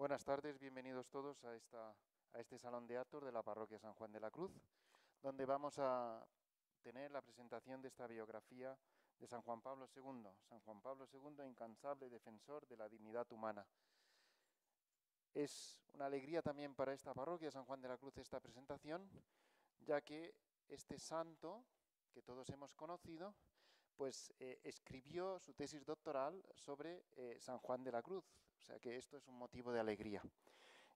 Buenas tardes, bienvenidos todos a, esta, a este Salón de Actos de la Parroquia San Juan de la Cruz, donde vamos a tener la presentación de esta biografía de San Juan Pablo II. San Juan Pablo II, incansable defensor de la dignidad humana. Es una alegría también para esta parroquia, San Juan de la Cruz, esta presentación, ya que este santo, que todos hemos conocido, pues eh, escribió su tesis doctoral sobre eh, San Juan de la Cruz, o sea que esto es un motivo de alegría.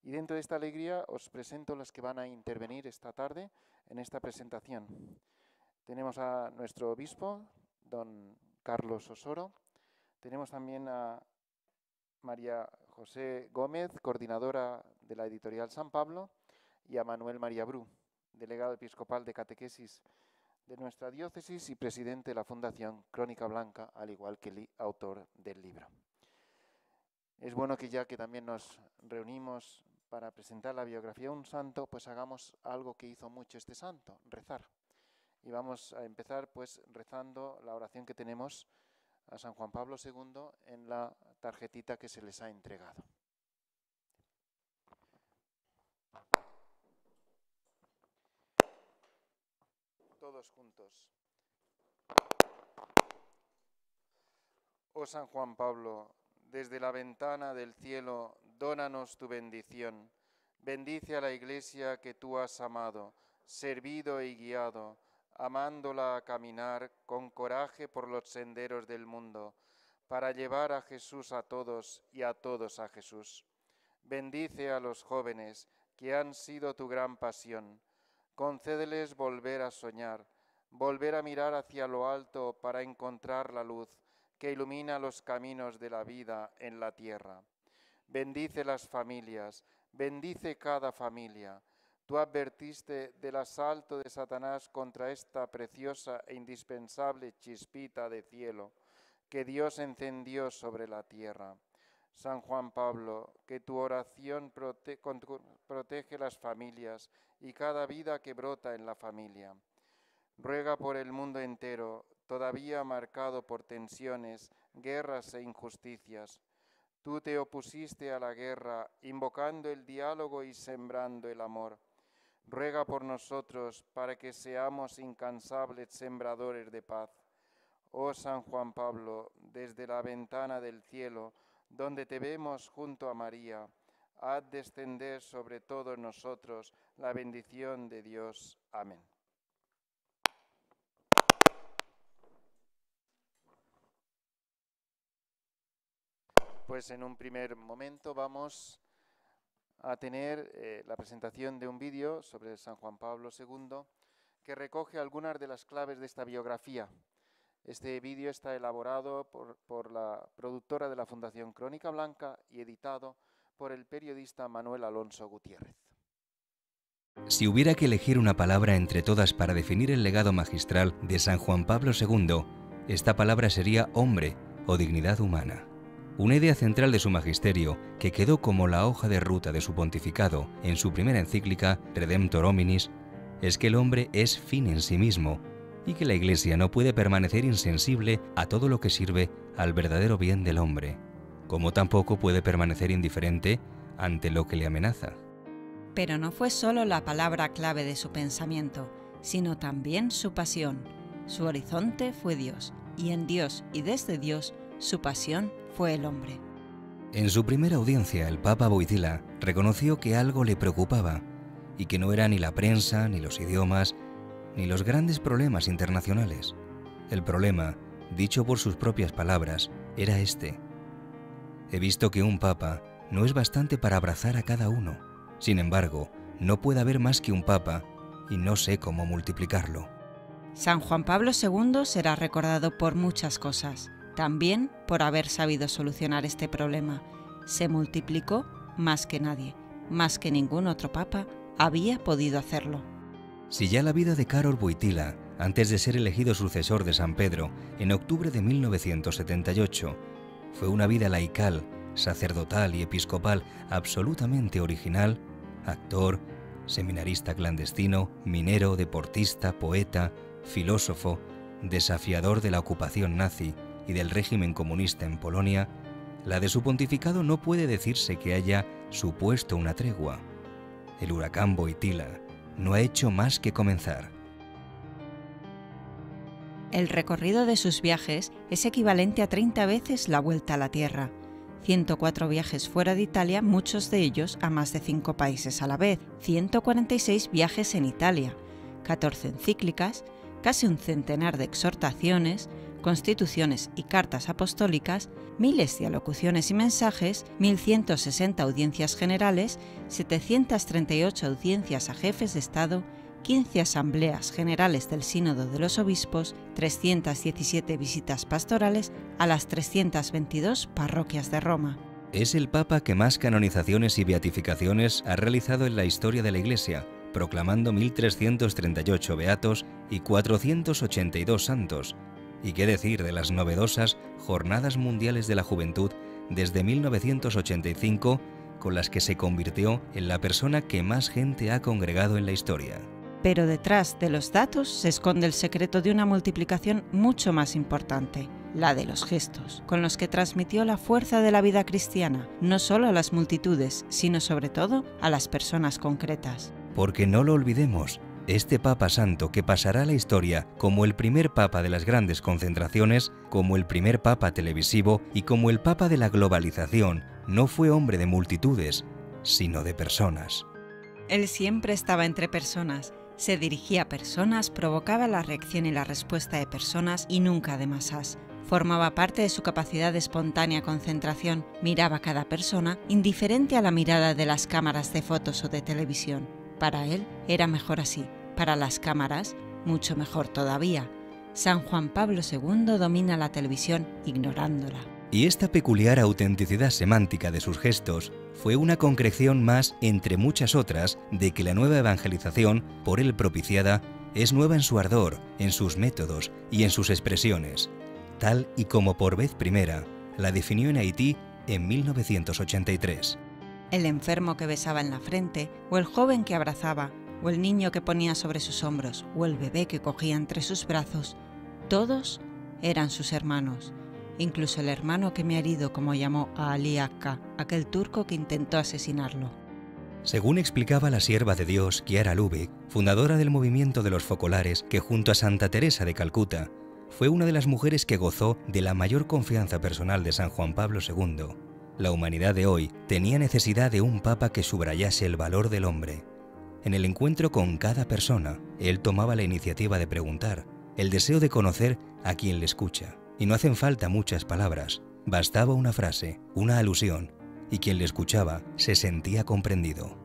Y dentro de esta alegría os presento las que van a intervenir esta tarde en esta presentación. Tenemos a nuestro obispo, don Carlos Osoro. Tenemos también a María José Gómez, coordinadora de la editorial San Pablo, y a Manuel María Bru, delegado episcopal de catequesis de nuestra diócesis y presidente de la Fundación Crónica Blanca, al igual que el autor del libro es bueno que ya que también nos reunimos para presentar la biografía de un santo, pues hagamos algo que hizo mucho este santo, rezar. Y vamos a empezar pues rezando la oración que tenemos a San Juan Pablo II en la tarjetita que se les ha entregado. Todos juntos. Oh San Juan Pablo desde la ventana del cielo, dónanos tu bendición. Bendice a la iglesia que tú has amado, servido y guiado, amándola a caminar con coraje por los senderos del mundo, para llevar a Jesús a todos y a todos a Jesús. Bendice a los jóvenes que han sido tu gran pasión. Concédeles volver a soñar, volver a mirar hacia lo alto para encontrar la luz que ilumina los caminos de la vida en la tierra. Bendice las familias, bendice cada familia. Tú advertiste del asalto de Satanás contra esta preciosa e indispensable chispita de cielo que Dios encendió sobre la tierra. San Juan Pablo, que tu oración protege las familias y cada vida que brota en la familia. Ruega por el mundo entero, todavía marcado por tensiones, guerras e injusticias. Tú te opusiste a la guerra, invocando el diálogo y sembrando el amor. Ruega por nosotros para que seamos incansables sembradores de paz. Oh San Juan Pablo, desde la ventana del cielo, donde te vemos junto a María, haz descender sobre todos nosotros la bendición de Dios. Amén. pues en un primer momento vamos a tener eh, la presentación de un vídeo sobre San Juan Pablo II que recoge algunas de las claves de esta biografía. Este vídeo está elaborado por la productora de la Fundación Crónica Blanca y editado por el periodista Manuel Alonso Gutiérrez. Si hubiera que elegir una palabra entre todas para definir el legado magistral de San Juan Pablo II, esta palabra sería hombre o dignidad humana. Una idea central de su magisterio, que quedó como la hoja de ruta de su pontificado en su primera encíclica, Redemptor Hominis, es que el hombre es fin en sí mismo y que la Iglesia no puede permanecer insensible a todo lo que sirve al verdadero bien del hombre, como tampoco puede permanecer indiferente ante lo que le amenaza. Pero no fue solo la palabra clave de su pensamiento, sino también su pasión. Su horizonte fue Dios, y en Dios y desde Dios su pasión fue el hombre. En su primera audiencia, el Papa Boitila reconoció que algo le preocupaba y que no era ni la prensa, ni los idiomas, ni los grandes problemas internacionales. El problema, dicho por sus propias palabras, era este. He visto que un papa no es bastante para abrazar a cada uno. Sin embargo, no puede haber más que un papa y no sé cómo multiplicarlo. San Juan Pablo II será recordado por muchas cosas también por haber sabido solucionar este problema. Se multiplicó más que nadie, más que ningún otro papa había podido hacerlo. Si ya la vida de Carol Buitila, antes de ser elegido sucesor de San Pedro, en octubre de 1978, fue una vida laical, sacerdotal y episcopal absolutamente original, actor, seminarista clandestino, minero, deportista, poeta, filósofo, desafiador de la ocupación nazi, y del régimen comunista en Polonia, la de su pontificado no puede decirse que haya supuesto una tregua. El huracán Boitila no ha hecho más que comenzar. El recorrido de sus viajes es equivalente a 30 veces la vuelta a la Tierra. 104 viajes fuera de Italia, muchos de ellos a más de 5 países a la vez, 146 viajes en Italia, 14 encíclicas, casi un centenar de exhortaciones, constituciones y cartas apostólicas, miles de alocuciones y mensajes, 1.160 audiencias generales, 738 audiencias a jefes de Estado, 15 asambleas generales del Sínodo de los Obispos, 317 visitas pastorales a las 322 parroquias de Roma. Es el Papa que más canonizaciones y beatificaciones ha realizado en la historia de la Iglesia, proclamando 1.338 beatos y 482 santos, y qué decir de las novedosas Jornadas Mundiales de la Juventud desde 1985, con las que se convirtió en la persona que más gente ha congregado en la historia. Pero detrás de los datos se esconde el secreto de una multiplicación mucho más importante, la de los gestos, con los que transmitió la fuerza de la vida cristiana, no solo a las multitudes, sino sobre todo a las personas concretas. Porque no lo olvidemos, este Papa Santo, que pasará la historia como el primer Papa de las grandes concentraciones, como el primer Papa televisivo y como el Papa de la globalización, no fue hombre de multitudes, sino de personas. Él siempre estaba entre personas, se dirigía a personas, provocaba la reacción y la respuesta de personas y nunca de masas. Formaba parte de su capacidad de espontánea concentración, miraba a cada persona, indiferente a la mirada de las cámaras de fotos o de televisión. Para él era mejor así, para las cámaras mucho mejor todavía. San Juan Pablo II domina la televisión ignorándola. Y esta peculiar autenticidad semántica de sus gestos fue una concreción más, entre muchas otras, de que la nueva evangelización, por él propiciada, es nueva en su ardor, en sus métodos y en sus expresiones, tal y como por vez primera la definió en Haití en 1983 el enfermo que besaba en la frente, o el joven que abrazaba, o el niño que ponía sobre sus hombros, o el bebé que cogía entre sus brazos, todos eran sus hermanos, incluso el hermano que me ha herido, como llamó a Ali Akka, aquel turco que intentó asesinarlo. Según explicaba la sierva de Dios, Kiara Lube, fundadora del movimiento de los focolares, que junto a Santa Teresa de Calcuta, fue una de las mujeres que gozó de la mayor confianza personal de San Juan Pablo II la humanidad de hoy tenía necesidad de un papa que subrayase el valor del hombre. En el encuentro con cada persona, él tomaba la iniciativa de preguntar, el deseo de conocer a quien le escucha. Y no hacen falta muchas palabras, bastaba una frase, una alusión, y quien le escuchaba se sentía comprendido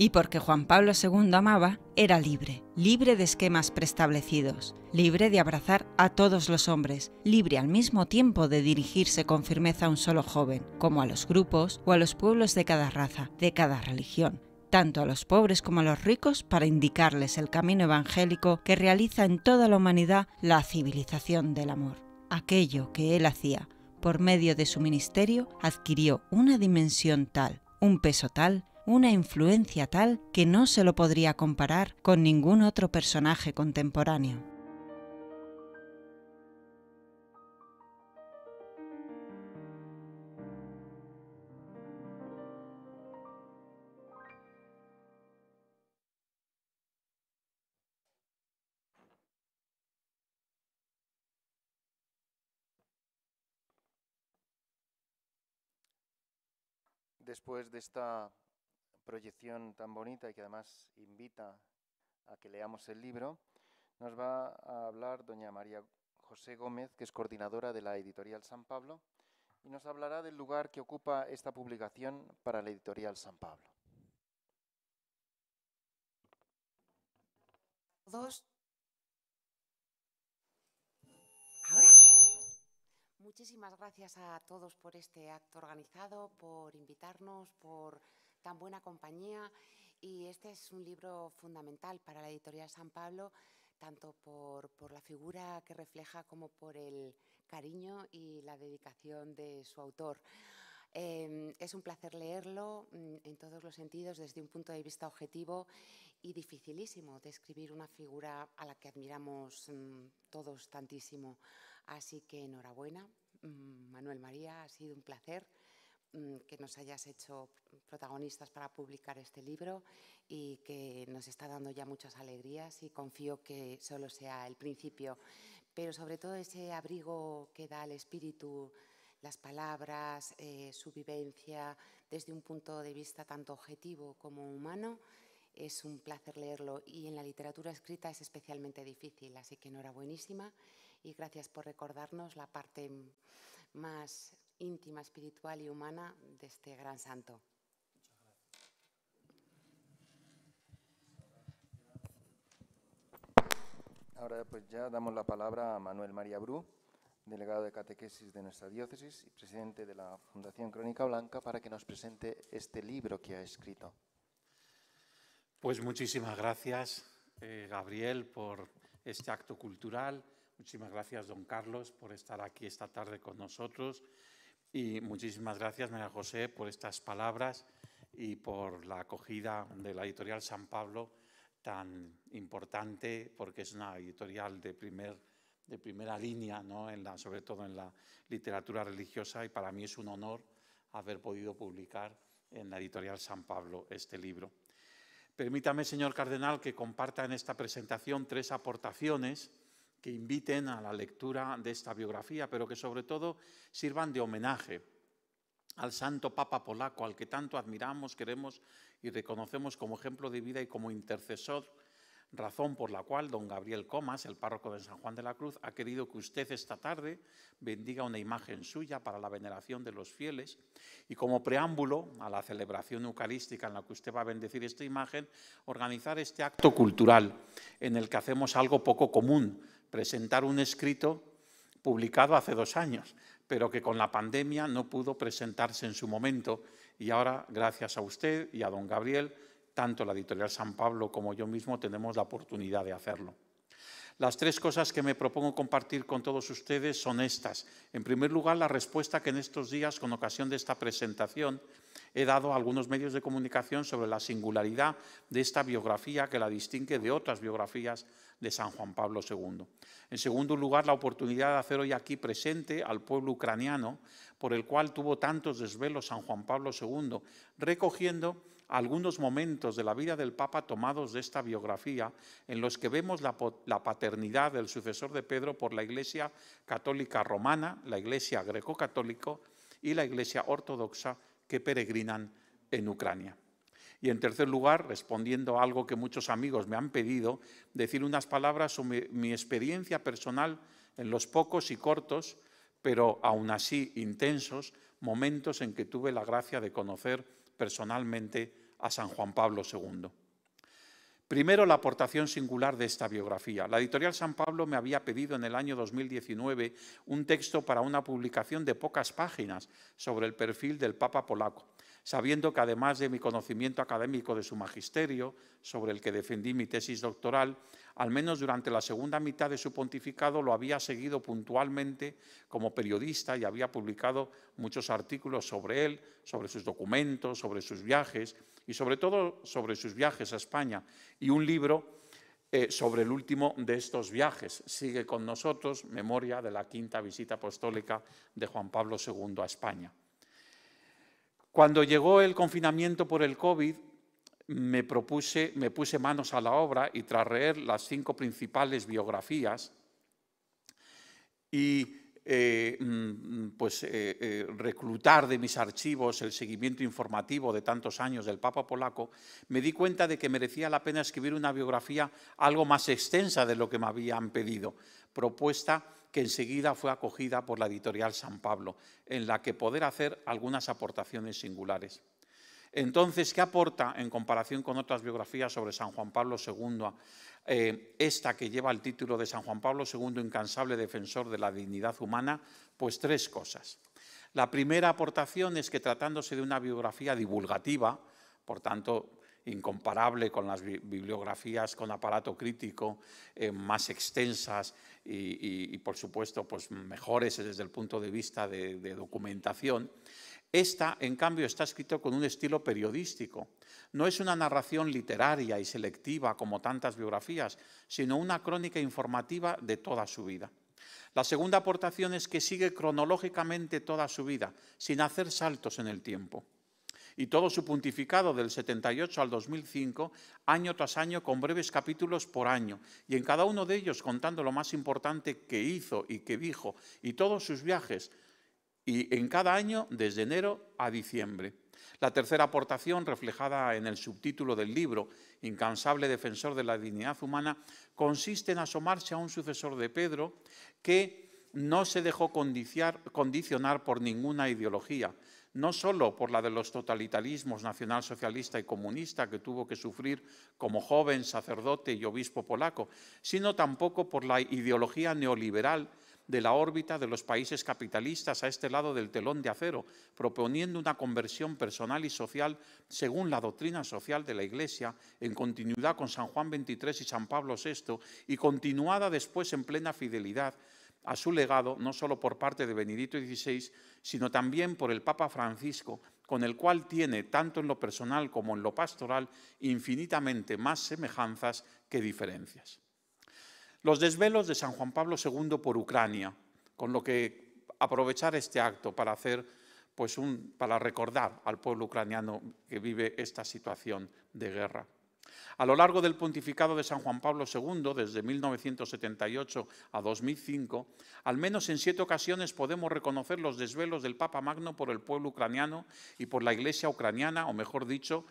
y porque Juan Pablo II amaba, era libre, libre de esquemas preestablecidos, libre de abrazar a todos los hombres, libre al mismo tiempo de dirigirse con firmeza a un solo joven, como a los grupos o a los pueblos de cada raza, de cada religión, tanto a los pobres como a los ricos, para indicarles el camino evangélico que realiza en toda la humanidad la civilización del amor. Aquello que él hacía por medio de su ministerio adquirió una dimensión tal, un peso tal, una influencia tal que no se lo podría comparar con ningún otro personaje contemporáneo. después de esta proyección tan bonita y que además invita a que leamos el libro, nos va a hablar doña María José Gómez, que es coordinadora de la editorial San Pablo, y nos hablará del lugar que ocupa esta publicación para la editorial San Pablo. Muchísimas gracias a todos por este acto organizado, por invitarnos, por tan buena compañía y este es un libro fundamental para la editorial San Pablo, tanto por, la figura que refleja como por el cariño y la dedicación de su autor. Em, es un placer leerlo mm, en todos los sentidos, desde un punto de vista objetivo y dificilísimo describir una figura a la que admiramos mm, todos tantísimo. Así que enhorabuena, mm, Manuel María, ha sido un placer. Mm, que nos hayas hecho protagonistas para publicar este libro y que nos está dando ya muchas alegrías y confío que solo sea el principio, pero sobre todo ese abrigo que da al espíritu, las palabras, eh, su vivencia desde un punto de vista tanto objetivo como humano, es un placer leerlo y en la literatura escrita es especialmente difícil, así que enhorabuenísima y gracias por recordarnos la parte más íntima, espiritual y humana de este gran santo. Ahora pues ya damos la palabra a Manuel María Bru, delegado de catequesis de nuestra diócesis y presidente de la Fundación Crónica Blanca, para que nos presente este libro que ha escrito. Pues muchísimas gracias, eh, Gabriel, por este acto cultural. Muchísimas gracias, don Carlos, por estar aquí esta tarde con nosotros. Y muchísimas gracias, María José, por estas palabras y por la acogida de la editorial San Pablo, tan importante, porque es una editorial de, primer, de primera línea, sobre todo en la literatura religiosa, y para mí es un honor haber podido publicar en la editorial San Pablo este libro. Permítame, señor cardenal, que comparta en esta presentación tres aportaciones que inviten a la lectura de esta biografía, pero que sobre todo sirvan de homenaje al santo Papa polaco, al que tanto admiramos, queremos y reconocemos como ejemplo de vida y como intercesor, razón por la cual don Gabriel Comas, el párroco de San Juan de la Cruz, ha querido que usted esta tarde bendiga una imagen suya para la veneración de los fieles y como preámbulo a la celebración eucarística en la que usted va a bendecir esta imagen, organizar este acto cultural en el que hacemos algo poco común presentar un escrito publicado hace dos años, pero que con la pandemia no pudo presentarse en su momento y ahora, gracias a usted y a don Gabriel, tanto la editorial San Pablo como yo mismo tenemos la oportunidad de hacerlo. Las tres cosas que me propongo compartir con todos ustedes son estas. En primer lugar, la respuesta que en estos días, con ocasión de esta presentación, he dado algunos medios de comunicación sobre la singularidad de esta biografía que la distingue de otras biografías de San Juan Pablo II. En segundo lugar, la oportunidad de hacer hoy aquí presente al pueblo ucraniano, por el cual tuvo tantos desvelos San Juan Pablo II, recogiendo algunos momentos de la vida del Papa tomados de esta biografía, en los que vemos la, paternidad del sucesor de Pedro por la Iglesia Católica Romana, la Iglesia greco católica y la Iglesia Ortodoxa que peregrinan en Ucrania. Y en tercer lugar, respondiendo a algo que muchos amigos me han pedido, decir unas palabras sobre mi experiencia personal en los pocos y cortos, pero aún así intensos, momentos en que tuve la gracia de conocer personalmente a San Juan Pablo II. Primero, la aportación singular de esta biografía. La editorial San Pablo me había pedido en el año 2019 un texto para una publicación de pocas páginas sobre el perfil del Papa polaco, sabiendo que además de mi conocimiento académico de su magisterio, sobre el que defendí mi tesis doctoral, al menos durante la segunda mitad de su pontificado lo había seguido puntualmente como periodista y había publicado muchos artículos sobre él, sobre sus documentos, sobre sus viajes, y sobre todo sobre sus viajes a España y un libro eh, sobre el último de estos viajes. Sigue con nosotros Memoria de la quinta visita apostólica de Juan Pablo II a España. Cuando llegó el confinamiento por el COVID, me, propuse, me puse manos a la obra y tras leer las cinco principales biografías y eh, mm, mm, pues, eh, eh, reclutar de mis archivos el seguimiento informativo de tantos años del Papa polaco, me di cuenta de que merecía la pena escribir una biografía algo más extensa de lo que me habían pedido, propuesta que enseguida fue acogida por la editorial San Pablo, en la que poder hacer algunas aportaciones singulares. Entonces, ¿qué aporta en comparación con otras biografías sobre San Juan Pablo II eh, esta que lleva el título de San Juan Pablo II, incansable defensor de la dignidad humana, pues tres cosas. La primera aportación es que tratándose de una biografía divulgativa, por tanto, incomparable con las bibliografías con aparato crítico, eh, más extensas y, por supuesto, pues mejores desde el punto de vista de documentación, esta, en cambio, está escrito con un estilo periodístico. No es una narración literaria y selectiva como tantas biografías, sino una crónica informativa de toda su vida. La segunda aportación es que sigue cronológicamente toda su vida, sin hacer saltos en el tiempo. Y todo su pontificado del 78 al 2005, año tras año, con breves capítulos por año, y en cada uno de ellos contando lo más importante que hizo y que dijo, y todos sus viajes, y en cada año desde enero a diciembre. La tercera aportación, reflejada en el subtítulo del libro, Incansable defensor de la dignidad humana, consiste en asomarse a un sucesor de Pedro que no se dejó condicionar por ninguna ideología, no solo por la de los totalitarismos nacionalsocialista y comunista que tuvo que sufrir como joven sacerdote y obispo polaco, sino tampoco por la ideología neoliberal de la órbita de los países capitalistas a este lado del telón de acero, proponiendo una conversión personal y social según la doctrina social de la Iglesia, en continuidad con San Juan XXIII y San Pablo VI, y continuada después en plena fidelidad a su legado, no solo por parte de Benedicto XVI, sino también por el Papa Francisco, con el cual tiene, tanto en lo personal como en lo pastoral, infinitamente más semejanzas que diferencias. Los desvelos de San Juan Pablo II por Ucrania, con lo que aprovechar este acto para hacer pues para recordar al pueblo ucraniano que vive esta situación de guerra. A lo largo del pontificado de San Juan Pablo II, desde 1978 a 2005, al menos en siete ocasiones podemos reconocer los desvelos del Papa Magno por el pueblo ucraniano y por la Iglesia ucraniana, o mejor dicho,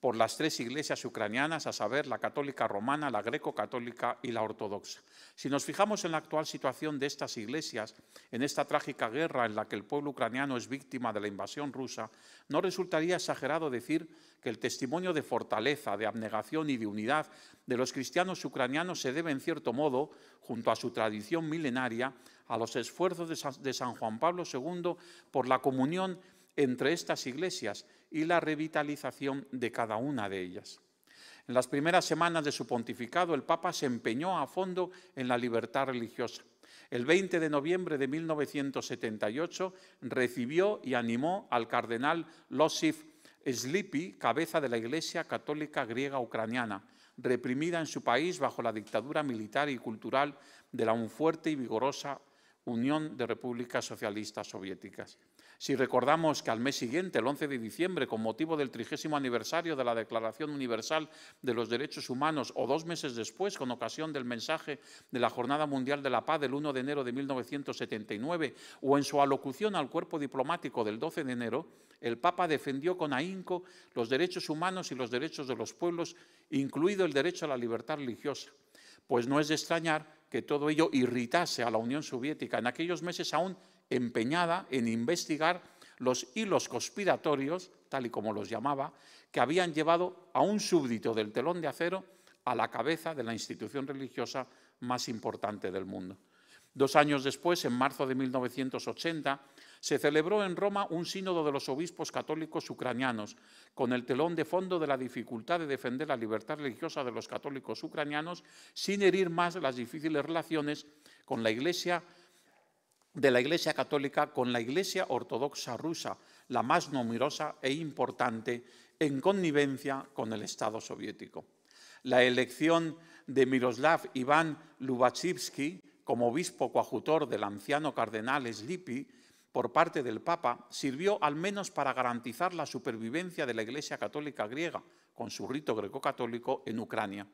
por las tres iglesias ucranianas, a saber, la católica romana, la greco-católica y la ortodoxa. Si nos fijamos en la actual situación de estas iglesias, en esta trágica guerra en la que el pueblo ucraniano es víctima de la invasión rusa, no resultaría exagerado decir que el testimonio de fortaleza, de abnegación y de unidad de los cristianos ucranianos se debe, en cierto modo, junto a su tradición milenaria, a los esfuerzos de San Juan Pablo II por la comunión entre estas iglesias y la revitalización de cada una de ellas. En las primeras semanas de su pontificado, el Papa se empeñó a fondo en la libertad religiosa. El 20 de noviembre de 1978 recibió y animó al cardenal Losif Slipi, cabeza de la Iglesia Católica Griega Ucraniana, reprimida en su país bajo la dictadura militar y cultural de la un fuerte y vigorosa Unión de Repúblicas Socialistas Soviéticas. Si recordamos que al mes siguiente, el 11 de diciembre, con motivo del trigésimo aniversario de la Declaración Universal de los Derechos Humanos, o dos meses después, con ocasión del mensaje de la Jornada Mundial de la Paz del 1 de enero de 1979, o en su alocución al cuerpo diplomático del 12 de enero, el Papa defendió con ahínco los derechos humanos y los derechos de los pueblos, incluido el derecho a la libertad religiosa. Pues no es de extrañar que todo ello irritase a la Unión Soviética en aquellos meses aún empeñada en investigar los hilos conspiratorios, tal y como los llamaba, que habían llevado a un súbdito del telón de acero a la cabeza de la institución religiosa más importante del mundo. Dos años después, en marzo de 1980, se celebró en Roma un sínodo de los obispos católicos ucranianos, con el telón de fondo de la dificultad de defender la libertad religiosa de los católicos ucranianos sin herir más las difíciles relaciones con la Iglesia de la Iglesia Católica con la Iglesia Ortodoxa rusa, la más numerosa e importante, en connivencia con el Estado soviético. La elección de Miroslav Iván Lubachivsky como obispo coadjutor del anciano cardenal Slipi por parte del Papa sirvió al menos para garantizar la supervivencia de la Iglesia Católica griega con su rito greco-católico en Ucrania.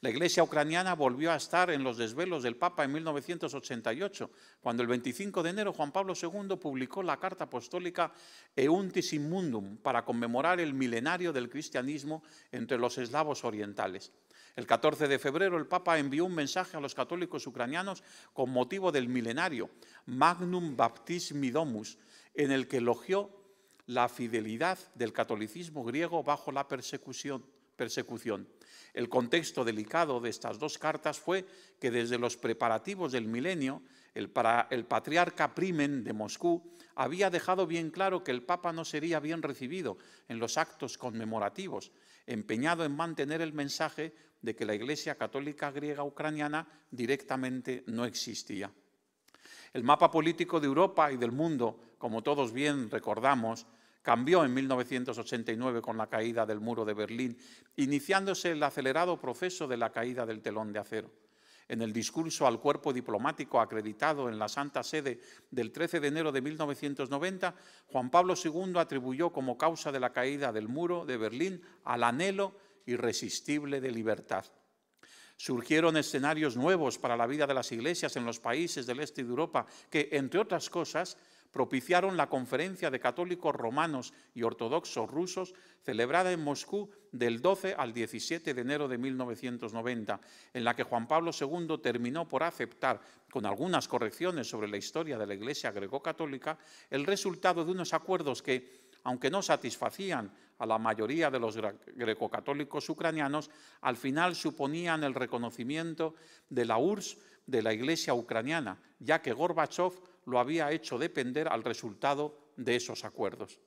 La iglesia ucraniana volvió a estar en los desvelos del Papa en 1988, cuando el 25 de enero Juan Pablo II publicó la carta apostólica Euntis in Mundum para conmemorar el milenario del cristianismo entre los eslavos orientales. El 14 de febrero el Papa envió un mensaje a los católicos ucranianos con motivo del milenario Magnum Baptismi Domus, en el que elogió la fidelidad del catolicismo griego bajo la persecución persecución. El contexto delicado de estas dos cartas fue que desde los preparativos del milenio, el, para, el patriarca Primen de Moscú había dejado bien claro que el Papa no sería bien recibido en los actos conmemorativos, empeñado en mantener el mensaje de que la Iglesia Católica Griega Ucraniana directamente no existía. El mapa político de Europa y del mundo, como todos bien recordamos, Cambió en 1989 con la caída del muro de Berlín, iniciándose el acelerado proceso de la caída del telón de acero. En el discurso al cuerpo diplomático acreditado en la Santa Sede del 13 de enero de 1990, Juan Pablo II atribuyó como causa de la caída del muro de Berlín al anhelo irresistible de libertad. Surgieron escenarios nuevos para la vida de las iglesias en los países del este de Europa que, entre otras cosas, propiciaron la conferencia de católicos romanos y ortodoxos rusos celebrada en Moscú del 12 al 17 de enero de 1990, en la que Juan Pablo II terminó por aceptar, con algunas correcciones sobre la historia de la Iglesia greco-católica, el resultado de unos acuerdos que, aunque no satisfacían a la mayoría de los greco-católicos ucranianos, al final suponían el reconocimiento de la URSS de la Iglesia ucraniana, ya que Gorbachev lo había hecho depender al resultado de esos acuerdos.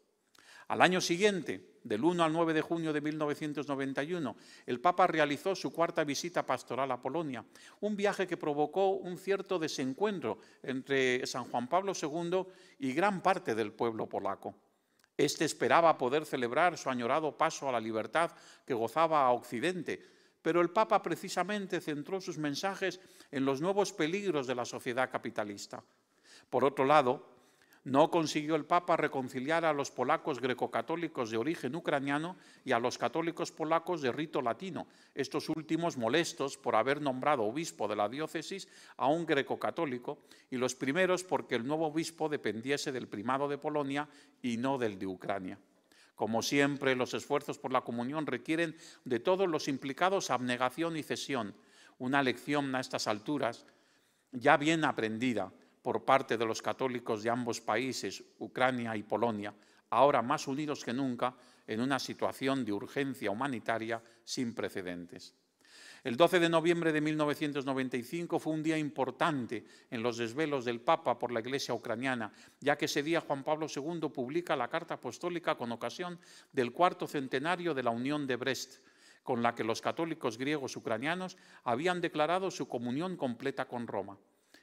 Al año siguiente, del 1 al 9 de junio de 1991, el Papa realizó su cuarta visita pastoral a Polonia, un viaje que provocó un cierto desencuentro entre San Juan Pablo II y gran parte del pueblo polaco. Este esperaba poder celebrar su añorado paso a la libertad que gozaba a Occidente, pero el Papa precisamente centró sus mensajes en los nuevos peligros de la sociedad capitalista. Por otro lado, no consiguió el Papa reconciliar a los polacos grecocatólicos de origen ucraniano y a los católicos polacos de rito latino, estos últimos molestos por haber nombrado obispo de la diócesis a un grecocatólico y los primeros porque el nuevo obispo dependiese del primado de Polonia y no del de Ucrania. Como siempre, los esfuerzos por la comunión requieren de todos los implicados abnegación y cesión, una lección a estas alturas ya bien aprendida por parte de los católicos de ambos países, Ucrania y Polonia, ahora más unidos que nunca en una situación de urgencia humanitaria sin precedentes. El 12 de noviembre de 1995 fue un día importante en los desvelos del Papa por la Iglesia ucraniana, ya que ese día Juan Pablo II publica la Carta Apostólica con ocasión del cuarto centenario de la Unión de Brest, con la que los católicos griegos ucranianos habían declarado su comunión completa con Roma.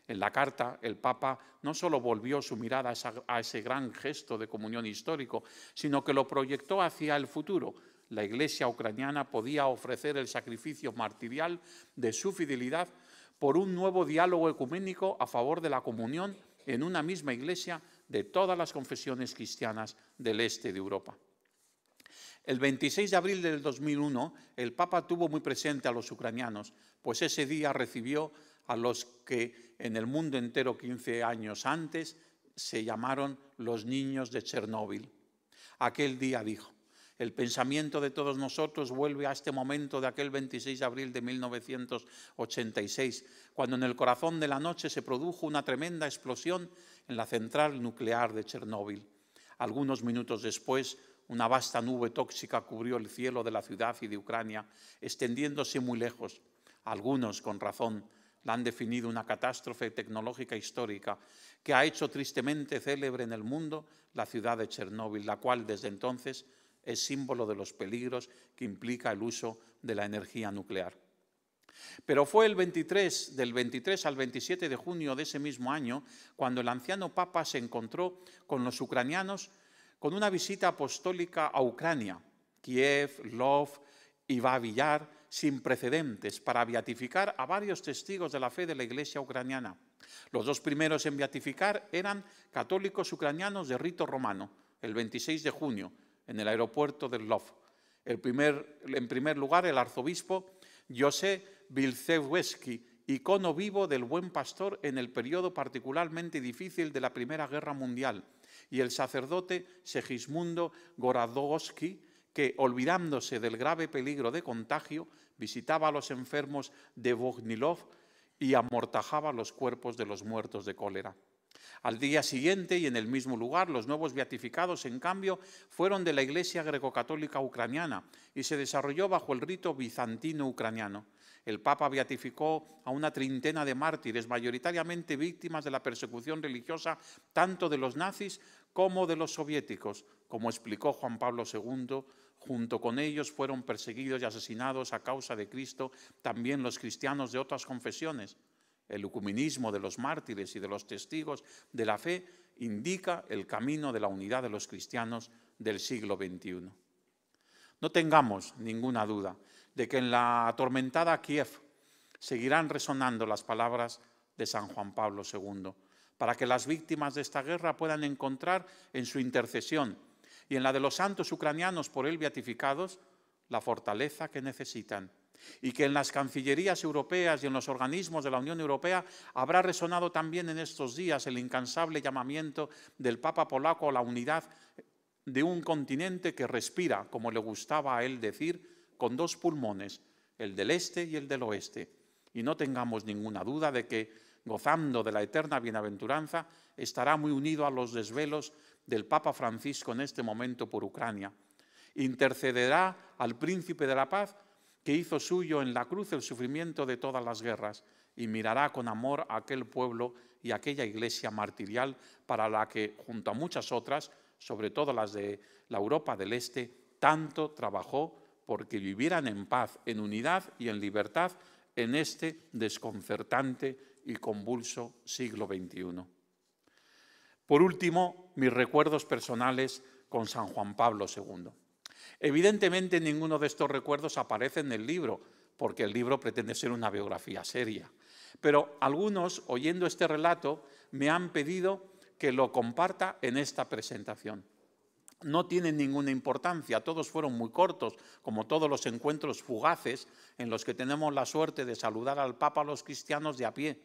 En la carta, el Papa no solo volvió su mirada a, ese gran gesto de comunión histórico, sino que lo proyectó hacia el futuro. La Iglesia ucraniana podía ofrecer el sacrificio martirial de su fidelidad por un nuevo diálogo ecuménico a favor de la comunión en una misma Iglesia de todas las confesiones cristianas del este de Europa. El 26 de abril del 2001, el Papa tuvo muy presente a los ucranianos, pues ese día recibió a los que en el mundo entero 15 años antes se llamaron los niños de Chernóbil. Aquel día dijo, el pensamiento de todos nosotros vuelve a este momento de aquel 26 de abril de 1986, cuando en el corazón de la noche se produjo una tremenda explosión en la central nuclear de Chernóbil. Algunos minutos después, una vasta nube tóxica cubrió el cielo de la ciudad y de Ucrania, extendiéndose muy lejos. Algunos, con razón, la han definido una catástrofe tecnológica histórica que ha hecho tristemente célebre en el mundo la ciudad de Chernóbil, la cual desde entonces es símbolo de los peligros que implica el uso de la energía nuclear. Pero fue el 23, del 23 al 27 de junio de ese mismo año cuando el anciano Papa se encontró con los ucranianos con una visita apostólica a Ucrania, Kiev, Lov y sin precedentes para beatificar a varios testigos de la fe de la Iglesia ucraniana. Los dos primeros en beatificar eran católicos ucranianos de rito romano, el 26 de junio, en el aeropuerto de Lov. en primer lugar, el arzobispo José Vilcewski, icono vivo del buen pastor en el periodo particularmente difícil de la Primera Guerra Mundial, y el sacerdote Segismundo Goradowski, que, olvidándose del grave peligro de contagio, visitaba a los enfermos de Vognilov y amortajaba los cuerpos de los muertos de cólera. Al día siguiente y en el mismo lugar, los nuevos beatificados, en cambio, fueron de la Iglesia Greco-Católica ucraniana y se desarrolló bajo el rito bizantino ucraniano. El Papa beatificó a una treintena de mártires, mayoritariamente víctimas de la persecución religiosa tanto de los nazis como de los soviéticos, como explicó Juan Pablo II Junto con ellos fueron perseguidos y asesinados a causa de Cristo también los cristianos de otras confesiones. El ecumenismo de los mártires y de los testigos de la fe indica el camino de la unidad de los cristianos del siglo XXI. No tengamos ninguna duda de que en la atormentada Kiev seguirán resonando las palabras de San Juan Pablo II, para que las víctimas de esta guerra puedan encontrar en su intercesión y en la de los santos ucranianos por él beatificados la fortaleza que necesitan. Y que en las cancillerías europeas y en los organismos de la Unión Europea habrá resonado también en estos días el incansable llamamiento del Papa polaco a la unidad de un continente que respira, como le gustaba a él decir, con dos pulmones, el del este y el del oeste. Y no tengamos ninguna duda de que, gozando de la eterna bienaventuranza, estará muy unido a los desvelos del Papa Francisco en este momento por Ucrania. Intercederá al príncipe de la paz que hizo suyo en la cruz el sufrimiento de todas las guerras y mirará con amor a aquel pueblo y aquella iglesia martirial para la que, junto a muchas otras, sobre todo las de la Europa del Este, tanto trabajó porque vivieran en paz, en unidad y en libertad en este desconcertante y convulso siglo XXI. Por último, mis recuerdos personales con San Juan Pablo II. Evidentemente ninguno de estos recuerdos aparece en el libro, porque el libro pretende ser una biografía seria. Pero algunos, oyendo este relato, me han pedido que lo comparta en esta presentación. No tienen ninguna importancia, todos fueron muy cortos, como todos los encuentros fugaces en los que tenemos la suerte de saludar al Papa a los cristianos de a pie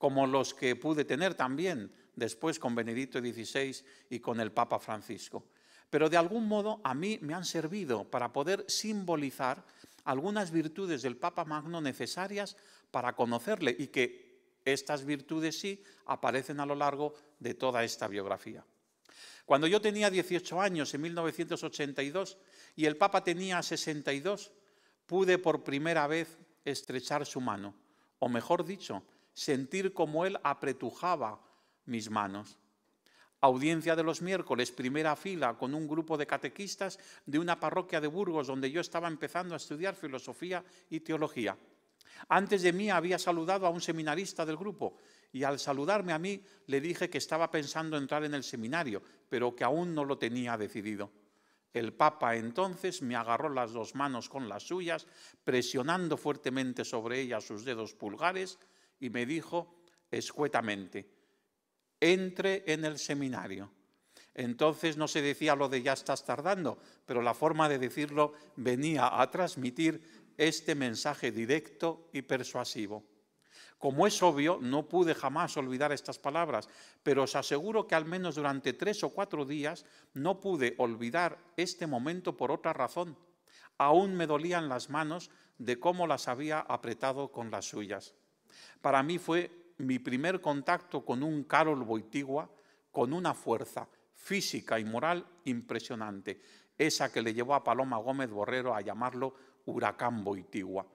como los que pude tener también después con Benedicto XVI y con el Papa Francisco. Pero de algún modo a mí me han servido para poder simbolizar algunas virtudes del Papa Magno necesarias para conocerle y que estas virtudes sí aparecen a lo largo de toda esta biografía. Cuando yo tenía 18 años, en 1982, y el Papa tenía 62, pude por primera vez estrechar su mano, o mejor dicho, sentir como él apretujaba mis manos. Audiencia de los miércoles, primera fila, con un grupo de catequistas de una parroquia de Burgos donde yo estaba empezando a estudiar filosofía y teología. Antes de mí había saludado a un seminarista del grupo y al saludarme a mí le dije que estaba pensando entrar en el seminario, pero que aún no lo tenía decidido. El Papa entonces me agarró las dos manos con las suyas, presionando fuertemente sobre ellas sus dedos pulgares, y me dijo escuetamente, entre en el seminario. Entonces no se decía lo de ya estás tardando, pero la forma de decirlo venía a transmitir este mensaje directo y persuasivo. Como es obvio, no pude jamás olvidar estas palabras, pero os aseguro que al menos durante tres o cuatro días no pude olvidar este momento por otra razón. Aún me dolían las manos de cómo las había apretado con las suyas para mí fue mi primer contacto con un Carol Boitigua con una fuerza física y moral impresionante, esa que le llevó a Paloma Gómez Borrero a llamarlo Huracán Boitigua,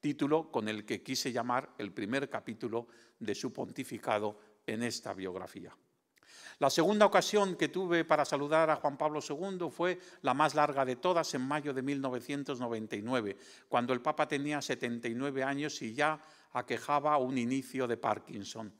título con el que quise llamar el primer capítulo de su pontificado en esta biografía. La segunda ocasión que tuve para saludar a Juan Pablo II fue la más larga de todas en mayo de 1999, cuando el Papa tenía 79 años y ya aquejaba un inicio de Parkinson.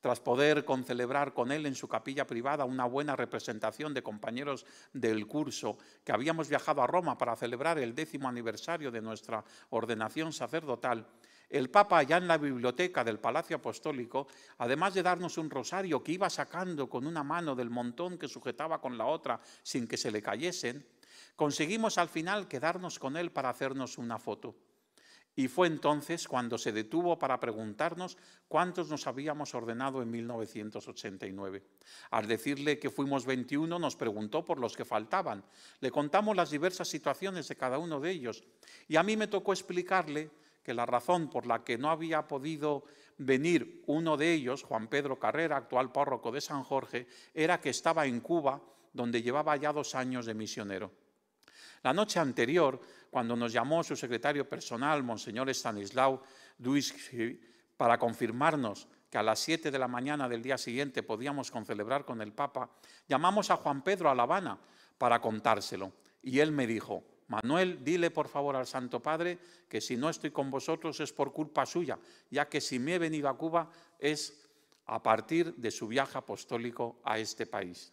Tras poder concelebrar con él en su capilla privada una buena representación de compañeros del curso que habíamos viajado a Roma para celebrar el décimo aniversario de nuestra ordenación sacerdotal, el Papa, ya en la biblioteca del Palacio Apostólico, además de darnos un rosario que iba sacando con una mano del montón que sujetaba con la otra sin que se le cayesen, conseguimos al final quedarnos con él para hacernos una foto. Y fue entonces cuando se detuvo para preguntarnos cuántos nos habíamos ordenado en 1989. Al decirle que fuimos 21, nos preguntó por los que faltaban. Le contamos las diversas situaciones de cada uno de ellos. Y a mí me tocó explicarle que la razón por la que no había podido venir uno de ellos, Juan Pedro Carrera, actual párroco de San Jorge, era que estaba en Cuba, donde llevaba ya dos años de misionero. La noche anterior cuando nos llamó su secretario personal, Monseñor Stanislao Duis, para confirmarnos que a las 7 de la mañana del día siguiente podíamos concelebrar con el Papa, llamamos a Juan Pedro a La Habana para contárselo. Y él me dijo, Manuel, dile por favor al Santo Padre que si no estoy con vosotros es por culpa suya, ya que si me he venido a Cuba es a partir de su viaje apostólico a este país.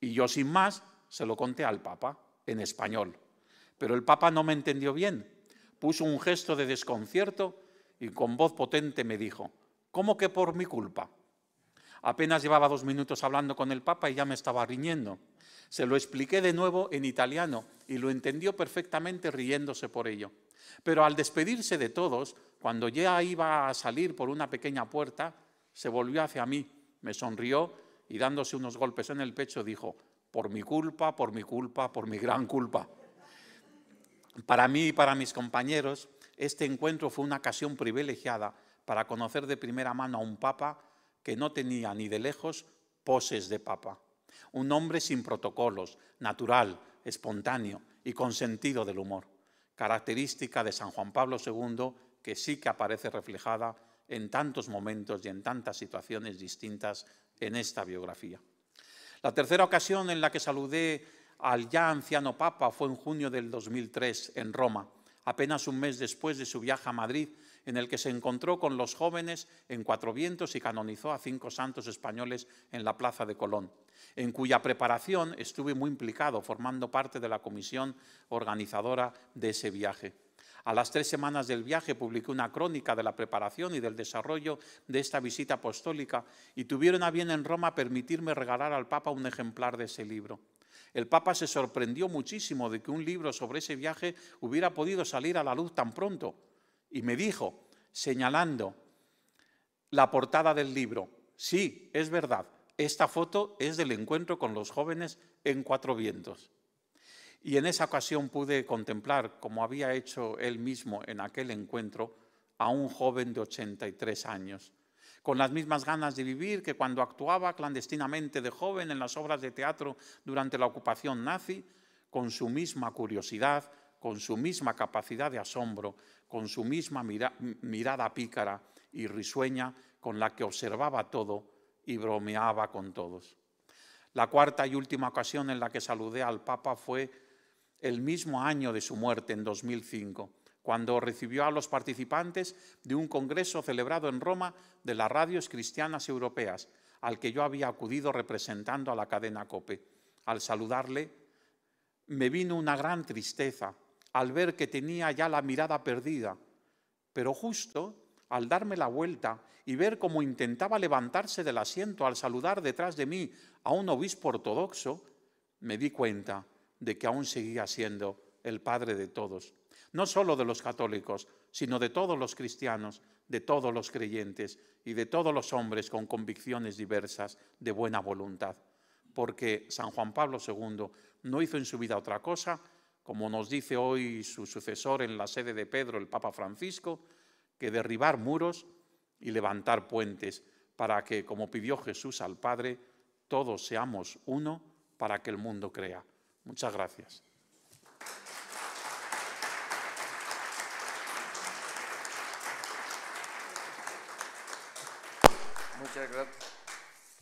Y yo sin más se lo conté al Papa en español. Pero el Papa no me entendió bien. Puso un gesto de desconcierto y con voz potente me dijo, ¿cómo que por mi culpa? Apenas llevaba dos minutos hablando con el Papa y ya me estaba riñendo. Se lo expliqué de nuevo en italiano y lo entendió perfectamente riéndose por ello. Pero al despedirse de todos, cuando ya iba a salir por una pequeña puerta, se volvió hacia mí, me sonrió y dándose unos golpes en el pecho dijo, por mi culpa, por mi culpa, por mi gran culpa. Para mí y para mis compañeros, este encuentro fue una ocasión privilegiada para conocer de primera mano a un papa que no tenía ni de lejos poses de papa. Un hombre sin protocolos, natural, espontáneo y con sentido del humor, característica de San Juan Pablo II que sí que aparece reflejada en tantos momentos y en tantas situaciones distintas en esta biografía. La tercera ocasión en la que saludé al ya anciano Papa fue en junio del 2003 en Roma, apenas un mes después de su viaje a Madrid, en el que se encontró con los jóvenes en Cuatro Vientos y canonizó a cinco santos españoles en la Plaza de Colón, en cuya preparación estuve muy implicado, formando parte de la comisión organizadora de ese viaje. A las tres semanas del viaje publiqué una crónica de la preparación y del desarrollo de esta visita apostólica y tuvieron a bien en Roma permitirme regalar al Papa un ejemplar de ese libro. El Papa se sorprendió muchísimo de que un libro sobre ese viaje hubiera podido salir a la luz tan pronto y me dijo, señalando la portada del libro, sí, es verdad, esta foto es del encuentro con los jóvenes en Cuatro Vientos. Y en esa ocasión pude contemplar, como había hecho él mismo en aquel encuentro, a un joven de 83 años con las mismas ganas de vivir que cuando actuaba clandestinamente de joven en las obras de teatro durante la ocupación nazi, con su misma curiosidad, con su misma capacidad de asombro, con su misma mirada pícara y risueña con la que observaba todo y bromeaba con todos. La cuarta y última ocasión en la que saludé al Papa fue el mismo año de su muerte, en 2005 cuando recibió a los participantes de un congreso celebrado en Roma de las radios cristianas europeas, al que yo había acudido representando a la cadena Cope. Al saludarle, me vino una gran tristeza al ver que tenía ya la mirada perdida, pero justo al darme la vuelta y ver cómo intentaba levantarse del asiento al saludar detrás de mí a un obispo ortodoxo, me di cuenta de que aún seguía siendo el padre de todos no solo de los católicos, sino de todos los cristianos, de todos los creyentes y de todos los hombres con convicciones diversas de buena voluntad. Porque San Juan Pablo II no hizo en su vida otra cosa, como nos dice hoy su sucesor en la sede de Pedro, el Papa Francisco, que derribar muros y levantar puentes para que, como pidió Jesús al Padre, todos seamos uno para que el mundo crea. Muchas gracias.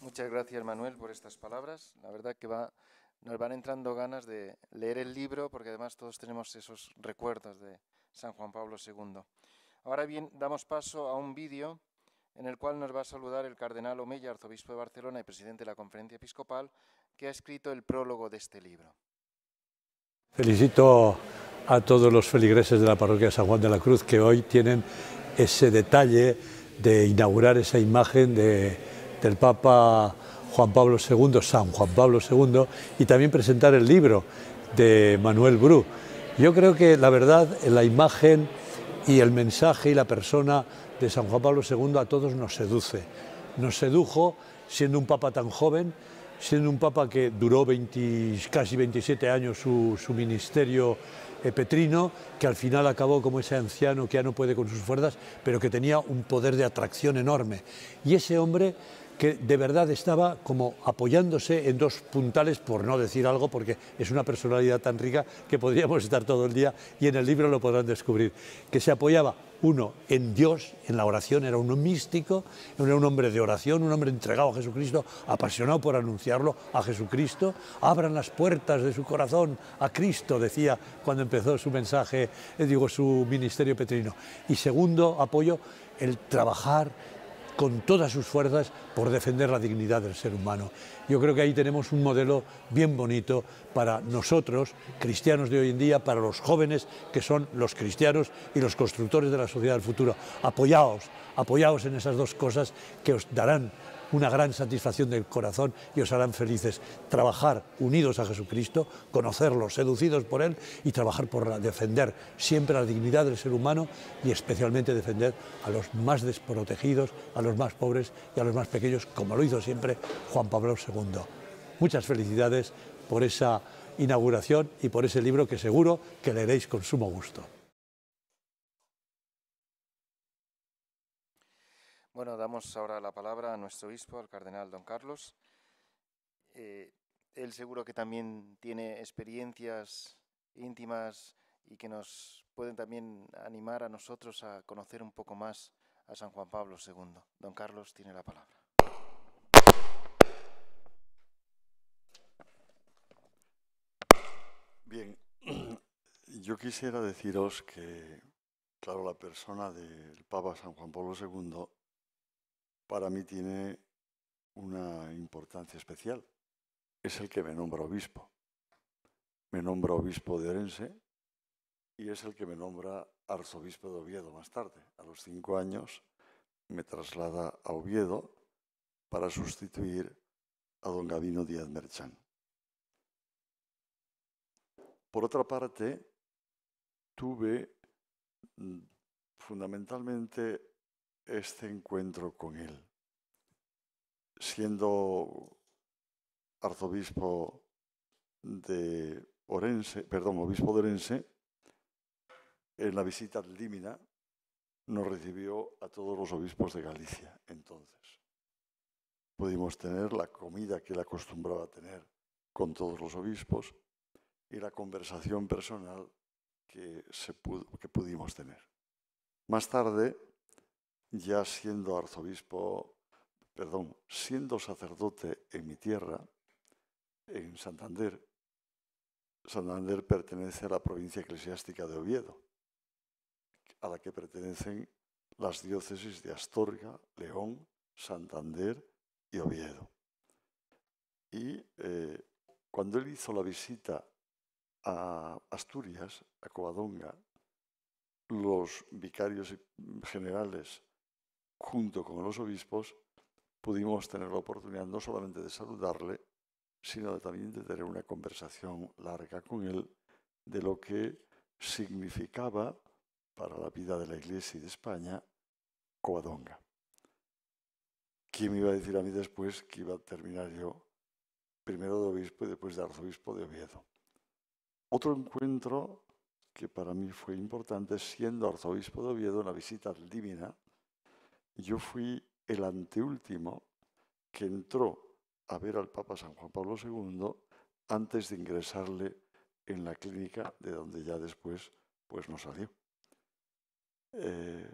Muchas gracias. Manuel, por estas palabras. La verdad que nos van entrando ganas de leer el libro, porque además todos tenemos esos recuerdos de San Juan Pablo II. Ahora bien, damos paso a un vídeo en el cual nos va a saludar el cardenal Omeya, arzobispo de Barcelona y presidente de la Conferencia Episcopal, que ha escrito el prólogo de este libro. Felicito a todos los feligreses de la parroquia de San Juan de la Cruz que hoy tienen ese detalle de inaugurar esa imagen de, del Papa Juan Pablo II, San Juan Pablo II, y también presentar el libro de Manuel Bru. Yo creo que la verdad, la imagen y el mensaje y la persona de San Juan Pablo II a todos nos seduce. Nos sedujo siendo un papa tan joven, siendo un papa que duró casi 27 años su, su ministerio eh, Petrino, que al final acabó como ese anciano que ya no puede con sus fuerzas, pero que tenía un poder de atracción enorme. Y ese hombre que de verdad estaba como apoyándose en dos puntales, por no decir algo, porque es una personalidad tan rica que podríamos estar todo el día y en el libro lo podrán descubrir, que se apoyaba uno en Dios, en la oración, era un místico, era un hombre de oración, un hombre entregado a Jesucristo, apasionado por anunciarlo a Jesucristo. Abran las puertas de su corazón a Cristo, decía cuando empezó su mensaje, eh, digo, su ministerio petrino. Y segundo apoyo, el trabajar con todas sus fuerzas por defender la dignidad del ser humano. Yo creo que ahí tenemos un modelo bien bonito para nosotros, cristianos de hoy en día, para los jóvenes que son los cristianos y los constructores de la sociedad del futuro. Apoyaos, apoyaos en esas dos cosas que os darán una gran satisfacción del corazón y os harán felices. Trabajar unidos a Jesucristo, conocerlos seducidos por Él y trabajar por defender siempre la dignidad del ser humano y especialmente defender a los más desprotegidos, a los más pobres y a los más pequeños, como lo hizo siempre Juan Pablo II. Muchas felicidades por esa inauguración y por ese libro que seguro que leeréis con sumo gusto. Bueno, damos ahora la palabra a nuestro obispo, al cardenal don Carlos. Eh, él seguro que también tiene experiencias íntimas y que nos pueden también animar a nosotros a conocer un poco más a San Juan Pablo II. Don Carlos tiene la palabra. Bien, yo quisiera deciros que, claro, la persona del Papa San Juan Pablo II para mí tiene una importancia especial. Es el que me nombra obispo. Me nombra obispo de Orense y es el que me nombra arzobispo de Oviedo más tarde. A los cinco años me traslada a Oviedo para sustituir a don Gabino Díaz Merchán. Por otra parte, tuve mm, fundamentalmente este encuentro con él. Siendo arzobispo de Orense, perdón, obispo de Orense, en la visita al Límina nos recibió a todos los obispos de Galicia entonces. Pudimos tener la comida que él acostumbraba a tener con todos los obispos y la conversación personal que, se que pudimos tener. Más tarde, ya siendo arzobispo, perdón, siendo sacerdote en mi tierra, en Santander. Santander pertenece a la provincia eclesiástica de Oviedo, a la que pertenecen las diócesis de Astorga, León, Santander y Oviedo. Y eh, cuando él hizo la visita a Asturias, a Covadonga, los vicarios generales junto con los obispos, pudimos tener la oportunidad no solamente de saludarle, sino también de tener una conversación larga con él de lo que significaba para la vida de la Iglesia y de España Coadonga. ¿Quién me iba a decir a mí después que iba a terminar yo primero de obispo y después de arzobispo de Oviedo? Otro encuentro que para mí fue importante siendo arzobispo de Oviedo una visita Divina, yo fui el anteúltimo que entró a ver al Papa San Juan Pablo II antes de ingresarle en la clínica, de donde ya después pues, no salió. Eh,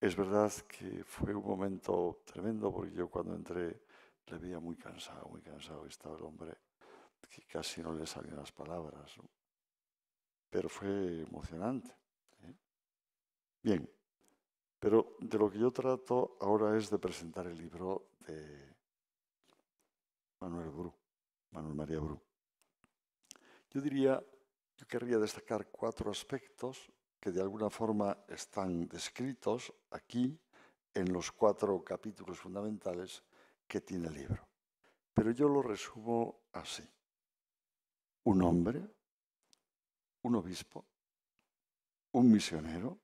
es verdad que fue un momento tremendo porque yo cuando entré le veía muy cansado, muy cansado estaba el hombre que casi no le salían las palabras. Pero fue emocionante. ¿eh? Bien, pero de lo que yo trato ahora es de presentar el libro de Manuel Bru, Manuel María Bru. Yo diría, yo querría destacar cuatro aspectos que de alguna forma están descritos aquí en los cuatro capítulos fundamentales que tiene el libro. Pero yo lo resumo así. Un hombre, un obispo, un misionero,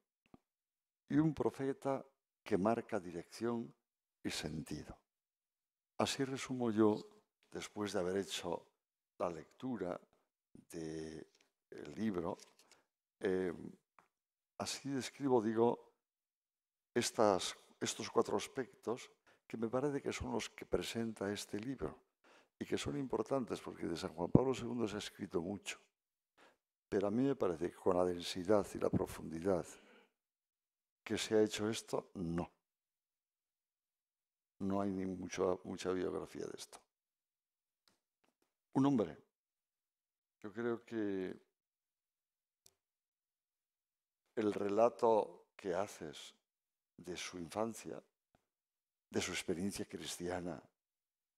y un profeta que marca dirección y sentido. Así resumo yo, después de haber hecho la lectura del libro, em, así describo, digo, estas, estos cuatro aspectos que me parece que son los que presenta este libro y que son importantes porque de San Juan Pablo II se ha escrito mucho, pero a mí me parece que con la densidad y la profundidad que se ha hecho esto, no. No hay ni mucha biografía de esto. Un hombre. Yo creo que el relato que haces de su infancia, de su experiencia cristiana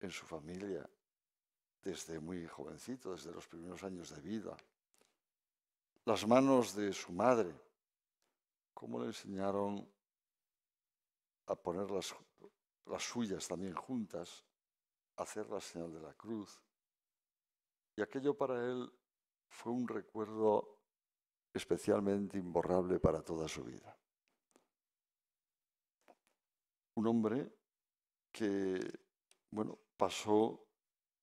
en su familia, desde muy jovencito, desde los primeros años de vida, las manos de su madre, cómo le enseñaron a poner las, suyas también juntas, a hacer la señal de la cruz. Y aquello para él fue un recuerdo especialmente imborrable para toda su vida. Un hombre que, bueno, pasó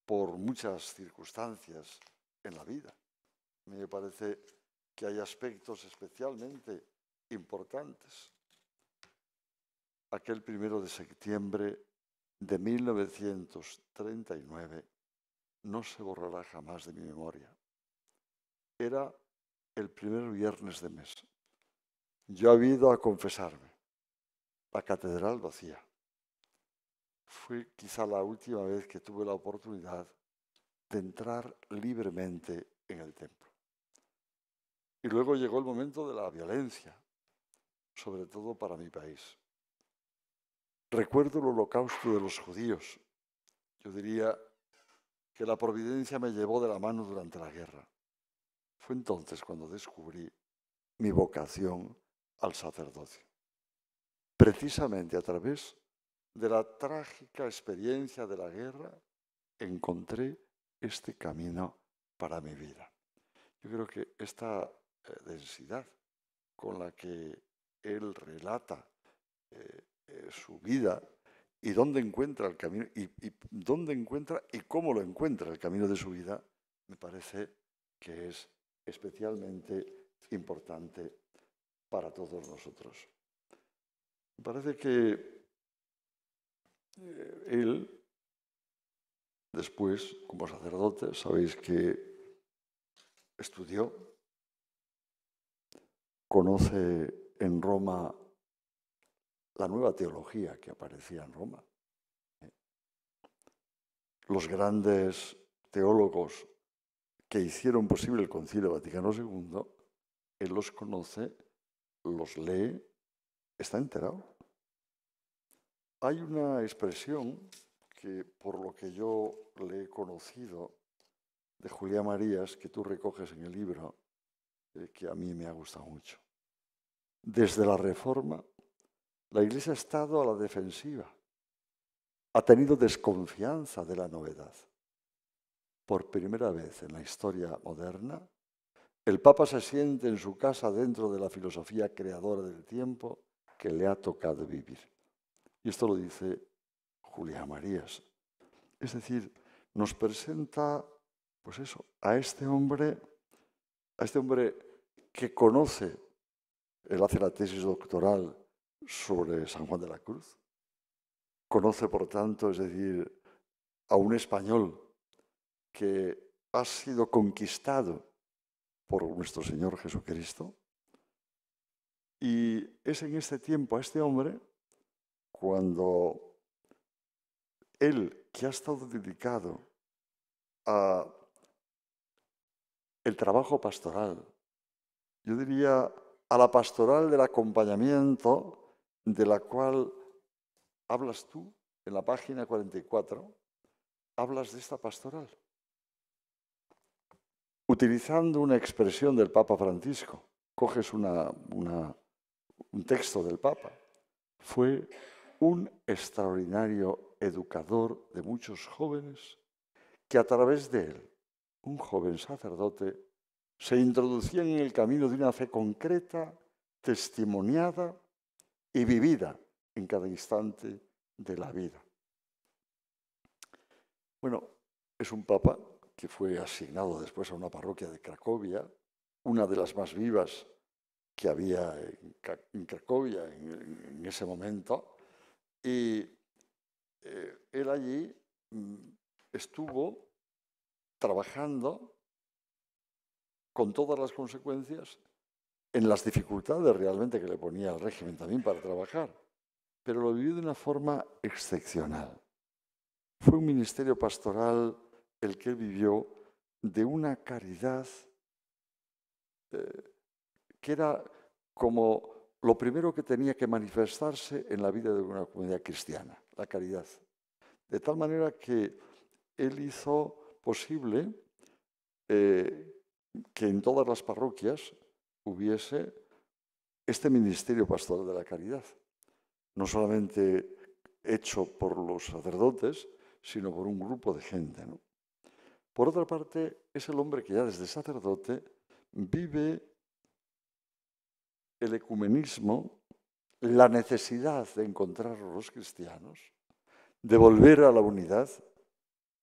por muchas circunstancias en la vida. Me parece que hay aspectos especialmente importantes. Aquel primero de septiembre de 1939 no se borrará jamás de mi memoria. Era el primer viernes de mes. Yo había ido a confesarme. La catedral vacía. Fue quizá la última vez que tuve la oportunidad de entrar libremente en el templo. Y luego llegó el momento de la violencia, sobre todo para mi país. Recuerdo el holocausto de los judíos. Yo diría que la providencia me llevó de la mano durante la guerra. Fue entonces cuando descubrí mi vocación al sacerdocio. Precisamente a través de la trágica experiencia de la guerra encontré este camino para mi vida. Yo creo que esta eh, densidad con la que él relata eh, eh, su vida y dónde encuentra el camino, y, dónde encuentra y cómo lo encuentra el camino de su vida, me parece que es especialmente importante para todos nosotros. Me parece que eh, él, después, como sacerdote, sabéis que estudió, conoce en Roma la nueva teología que aparecía en Roma. Los grandes teólogos que hicieron posible el Concilio Vaticano II, él los conoce, los lee, está enterado. Hay una expresión que, por lo que yo le he conocido, de Julia Marías, que tú recoges en el libro, eh, que a mí me ha gustado mucho. Desde la Reforma, la Iglesia ha estado a la defensiva, ha tenido desconfianza de la novedad. Por primera vez en la historia moderna, el Papa se siente en su casa dentro de la filosofía creadora del tiempo que le ha tocado vivir. Y esto lo dice Julia Marías. Es decir, nos presenta, pues eso, a este hombre, a este hombre que conoce él hace la tesis doctoral sobre San Juan de la Cruz. Conoce, por tanto, es decir, a un español que ha sido conquistado por nuestro Señor Jesucristo. Y es en este tiempo, a este hombre, cuando él, que ha estado dedicado a el trabajo pastoral, yo diría a la pastoral del acompañamiento, de la cual hablas tú en la página 44, hablas de esta pastoral, utilizando una expresión del Papa Francisco. Coges un texto del Papa. Fue un extraordinario educador de muchos jóvenes que a través de él, un joven sacerdote, se introducían en el camino de una fe concreta, testimoniada y vivida en cada instante de la vida. Bueno, es un papa que fue asignado después a una parroquia de Cracovia, una de las más vivas que había en, Cracovia en, ese momento, y eh, él allí mm, estuvo trabajando con todas las consecuencias en las dificultades realmente que le ponía al régimen también para trabajar, pero lo vivió de una forma excepcional. Fue un ministerio pastoral el que vivió de una caridad eh, que era como lo primero que tenía que manifestarse en la vida de una comunidad cristiana, la caridad. De tal manera que él hizo posible eh, que en todas las parroquias hubiese este ministerio pastoral de la caridad, no solamente hecho por los sacerdotes, sino por un grupo de gente. Por otra parte, es el hombre que ya desde sacerdote vive el ecumenismo, la necesidad de encontrar a los cristianos, de volver a la unidad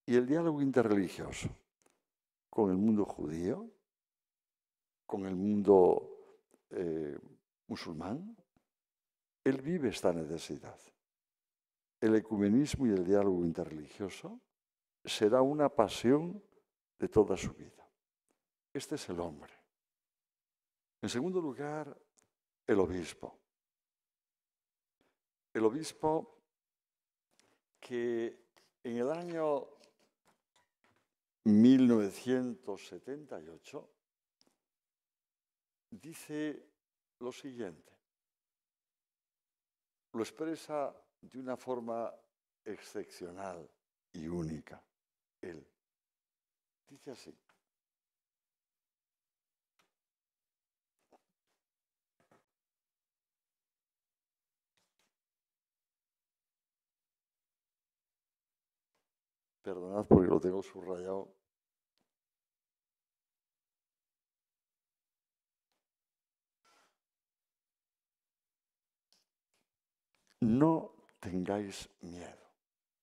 y el diálogo interreligioso con el mundo judío, con el mundo eh, musulmán, él vive esta necesidad. El ecumenismo y el diálogo interreligioso será una pasión de toda su vida. Este es el hombre. En segundo lugar, el obispo. El obispo que en el año 1978 dice lo siguiente, lo expresa de una forma excepcional y única. Él dice así. Perdonad porque lo tengo subrayado No tengáis miedo.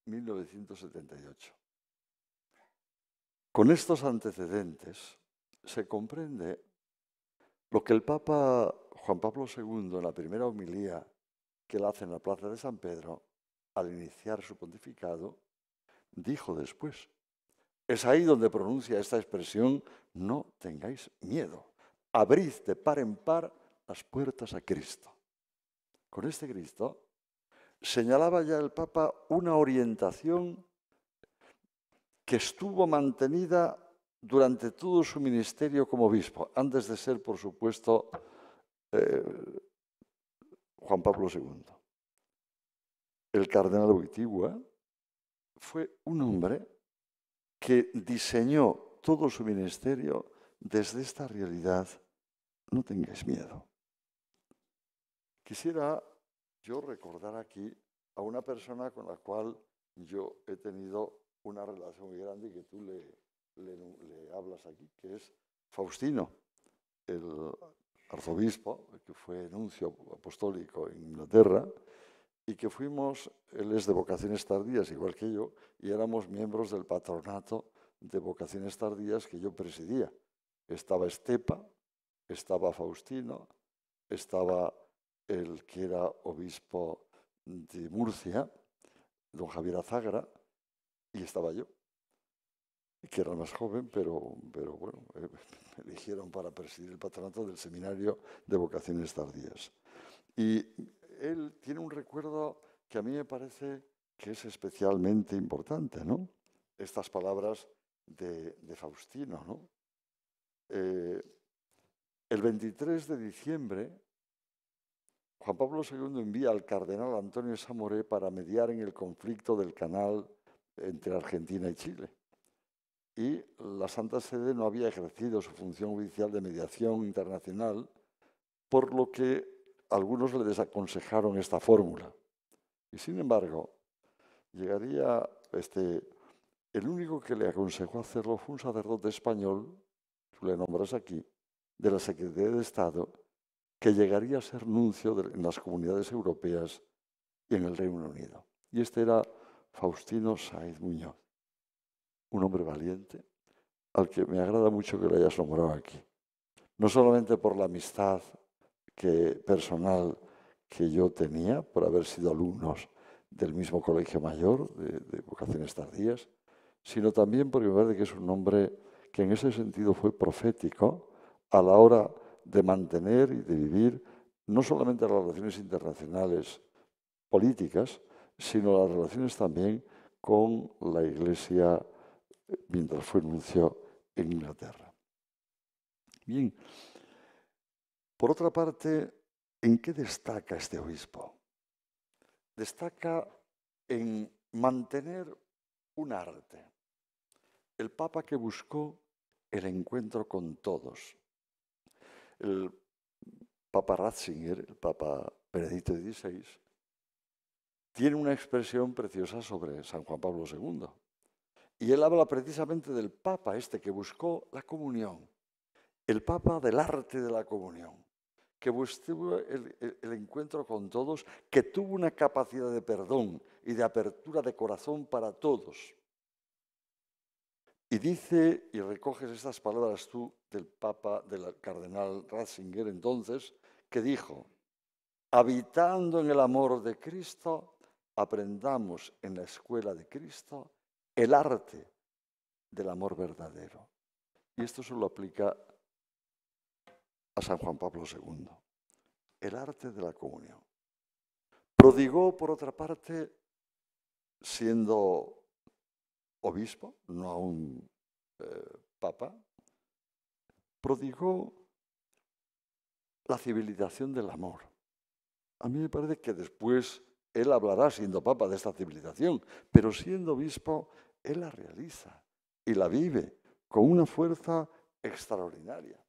1978. Con estos antecedentes se comprende lo que el Papa Juan Pablo II en la primera homilía que él hace en la Plaza de San Pedro, al iniciar su pontificado, dijo después. Es ahí donde pronuncia esta expresión, no tengáis miedo, abrid de par en par las puertas a Cristo. Con este Cristo señalaba ya el Papa una orientación que estuvo mantenida durante todo su ministerio como obispo, antes de ser, por supuesto, eh, Juan Pablo II. El cardenal Wojtyła fue un hombre que diseñó todo su ministerio desde esta realidad. No tengáis miedo. Quisiera yo recordar aquí a una persona con la cual yo he tenido una relación muy grande y que tú le, le, hablas aquí, que es Faustino, el arzobispo, que fue nuncio apostólico en Inglaterra, y que fuimos, él es de vocaciones tardías, igual que yo, y éramos miembros del patronato de vocaciones tardías que yo presidía. Estaba Estepa, estaba Faustino, estaba el que era obispo de Murcia, don Javier Azagra, y estaba yo, que era más joven, pero, pero bueno, eh, me eligieron para presidir el patronato del seminario de vocaciones tardías. Y él tiene un recuerdo que a mí me parece que es especialmente importante, ¿no? Estas palabras de, Faustino, ¿no? Eh, el 23 de diciembre Juan Pablo II envía al cardenal Antonio Samoré para mediar en el conflicto del canal entre Argentina y Chile. Y la Santa Sede no había ejercido su función oficial de mediación internacional, por lo que algunos le desaconsejaron esta fórmula. Y sin embargo, llegaría este, el único que le aconsejó hacerlo fue un sacerdote español, tú le nombras aquí, de la Secretaría de Estado, que llegaría a ser nuncio en las comunidades europeas y en el Reino Unido. Y este era Faustino Saiz Muñoz, un hombre valiente, al que me agrada mucho que lo hayas nombrado aquí. No solamente por la amistad que, personal que yo tenía, por haber sido alumnos del mismo colegio mayor, de, de vocaciones tardías, sino también porque me parece que es un hombre que en ese sentido fue profético a la hora de mantener y de vivir no solamente las relaciones internacionales políticas, sino las relaciones también con la Iglesia eh, mientras fue nuncio en Inglaterra. Bien, por otra parte, ¿en qué destaca este obispo? Destaca en mantener un arte. El Papa que buscó el encuentro con todos, el Papa Ratzinger, el Papa Benedicto XVI, tiene una expresión preciosa sobre San Juan Pablo II. Y él habla precisamente del Papa este que buscó la comunión, el Papa del arte de la comunión, que buscó el encuentro con todos, que tuvo una capacidad de perdón y de apertura de corazón para todos y dice, y recoges estas palabras tú del Papa, del Cardenal Ratzinger entonces, que dijo, habitando en el amor de Cristo, aprendamos en la escuela de Cristo el arte del amor verdadero. Y esto se lo aplica a San Juan Pablo II, el arte de la comunión. Prodigó, por otra parte, siendo obispo, no a un eh, papa, prodigó la civilización del amor. A mí me parece que después él hablará siendo papa de esta civilización, pero siendo obispo, él la realiza y la vive con una fuerza extraordinaria.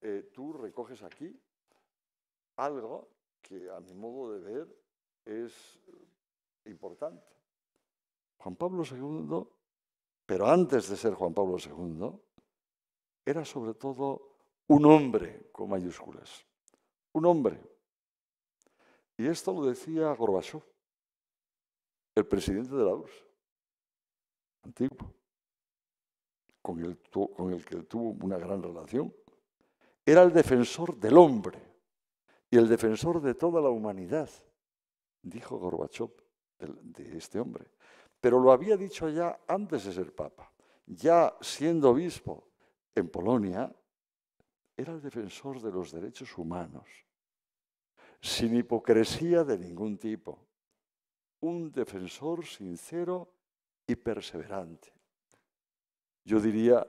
Eh, tú recoges aquí algo que a mi modo de ver es importante. Juan Pablo II, pero antes de ser Juan Pablo II, era sobre todo un hombre con mayúsculas. Un hombre. Y esto lo decía Gorbachev, el presidente de la URSS, antiguo, con el, que tuvo una gran relación. Era el defensor del hombre y el defensor de toda la humanidad, dijo Gorbachev de este hombre pero lo había dicho ya antes de ser papa. Ya siendo obispo en Polonia, era el defensor de los derechos humanos, sin hipocresía de ningún tipo, un defensor sincero y perseverante. Yo diría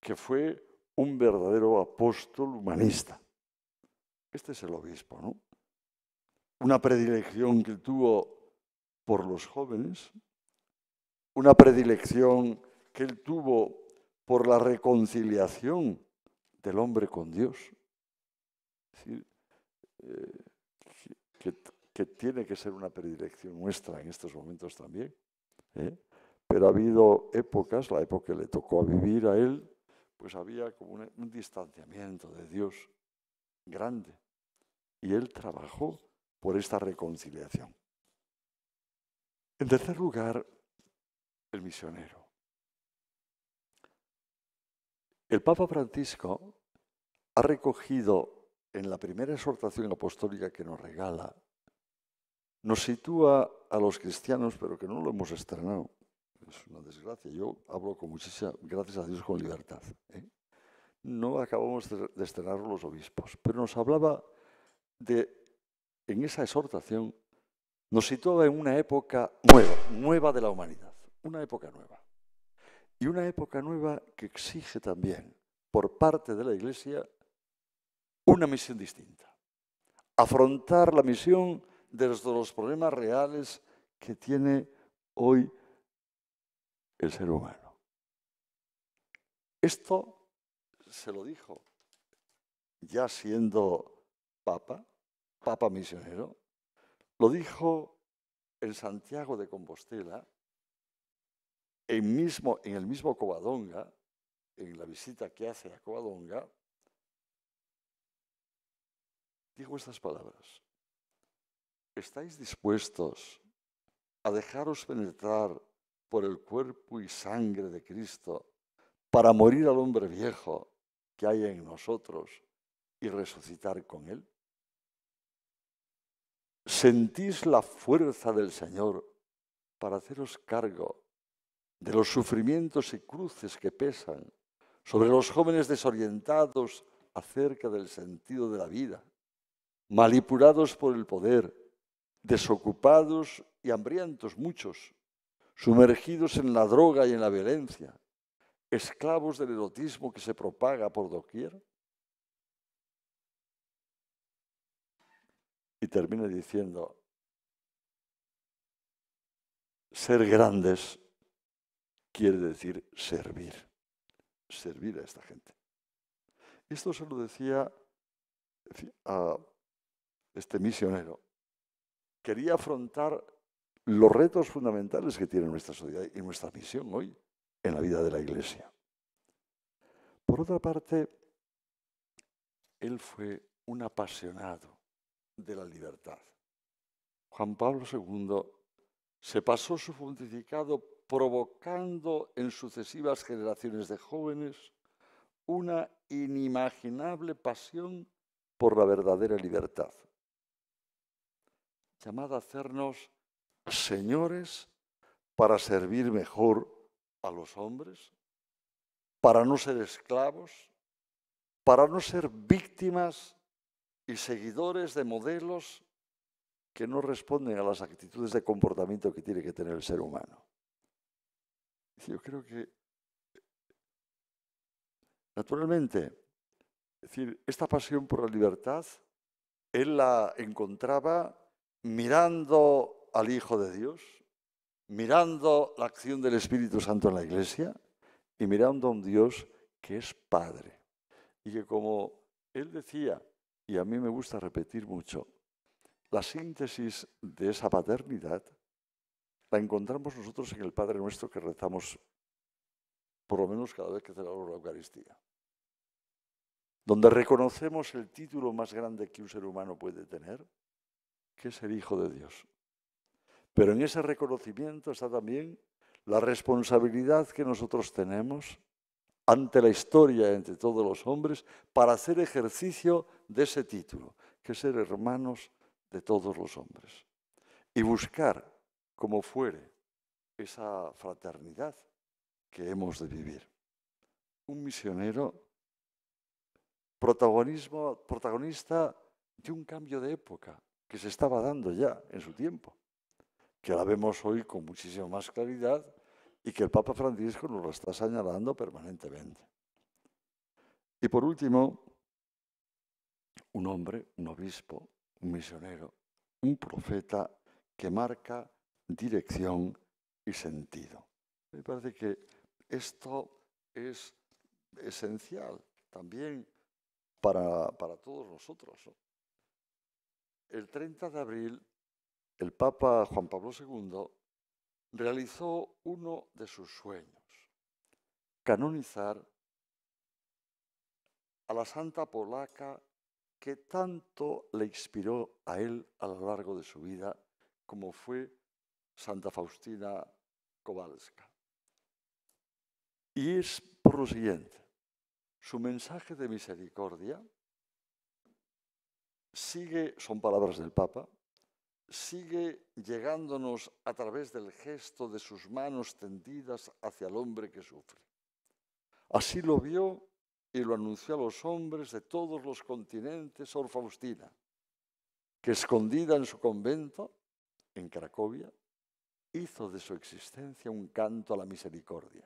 que fue un verdadero apóstol humanista. Este es el obispo, ¿no? Una predilección que tuvo por los jóvenes, una predilección que él tuvo por la reconciliación del hombre con Dios. Sí, eh, que, tiene que ser una predilección nuestra en estos momentos también. ¿eh? Pero ha habido épocas, la época que le tocó vivir a él, pues había como un, un distanciamiento de Dios grande. Y él trabajó por esta reconciliación. En tercer lugar, el misionero. El Papa Francisco ha recogido en la primera exhortación apostólica que nos regala, nos sitúa a los cristianos, pero que no lo hemos estrenado. Es una desgracia. Yo hablo con muchísima, gracias a Dios, con libertad. ¿eh? No acabamos de estrenar los obispos, pero nos hablaba de, en esa exhortación, nos sitúa en una época nueva, nueva de la humanidad una época nueva. Y una época nueva que exige también, por parte de la Iglesia, una misión distinta. Afrontar la misión desde los problemas reales que tiene hoy el ser humano. Esto se lo dijo ya siendo papa, papa misionero, lo dijo en Santiago de Compostela en, mismo, en el mismo Covadonga, en la visita que hace a Covadonga, dijo estas palabras. ¿Estáis dispuestos a dejaros penetrar por el cuerpo y sangre de Cristo para morir al hombre viejo que hay en nosotros y resucitar con él? ¿Sentís la fuerza del Señor para haceros cargo de los sufrimientos y cruces que pesan sobre los jóvenes desorientados acerca del sentido de la vida, manipulados por el poder, desocupados y hambrientos muchos, sumergidos en la droga y en la violencia, esclavos del erotismo que se propaga por doquier. Y termina diciendo, ser grandes quiere decir servir, servir a esta gente. Esto se lo decía a este misionero. Quería afrontar los retos fundamentales que tiene nuestra sociedad y nuestra misión hoy en la vida de la Iglesia. Por otra parte, él fue un apasionado de la libertad. Juan Pablo II se pasó su pontificado provocando en sucesivas generaciones de jóvenes una inimaginable pasión por la verdadera libertad, llamada a hacernos señores para servir mejor a los hombres, para no ser esclavos, para no ser víctimas y seguidores de modelos que no responden a las actitudes de comportamiento que tiene que tener el ser humano. Yo creo que, naturalmente, decir, esta pasión por la libertad, él la encontraba mirando al Hijo de Dios, mirando la acción del Espíritu Santo en la Iglesia y mirando a un Dios que es Padre. Y que como él decía, y a mí me gusta repetir mucho, la síntesis de esa paternidad la encontramos nosotros en el Padre Nuestro que rezamos por lo menos cada vez que celebramos la Eucaristía, donde reconocemos el título más grande que un ser humano puede tener, que es el Hijo de Dios. Pero en ese reconocimiento está también la responsabilidad que nosotros tenemos ante la historia, entre todos los hombres, para hacer ejercicio de ese título, que es ser hermanos de todos los hombres. Y buscar como fuere esa fraternidad que hemos de vivir. Un misionero protagonista de un cambio de época que se estaba dando ya en su tiempo, que la vemos hoy con muchísima más claridad y que el Papa Francisco nos lo está señalando permanentemente. Y por último, un hombre, un obispo, un misionero, un profeta que marca dirección y sentido. Me parece que esto es esencial también para, todos nosotros. El 30 de abril, el Papa Juan Pablo II realizó uno de sus sueños, canonizar a la santa polaca que tanto le inspiró a él a lo largo de su vida, como fue Santa Faustina Kowalska. Y es por lo siguiente, su mensaje de misericordia sigue, son palabras del Papa, sigue llegándonos a través del gesto de sus manos tendidas hacia el hombre que sufre. Así lo vio y lo anunció a los hombres de todos los continentes Sor Faustina, que escondida en su convento, en Cracovia, hizo de su existencia un canto a la misericordia.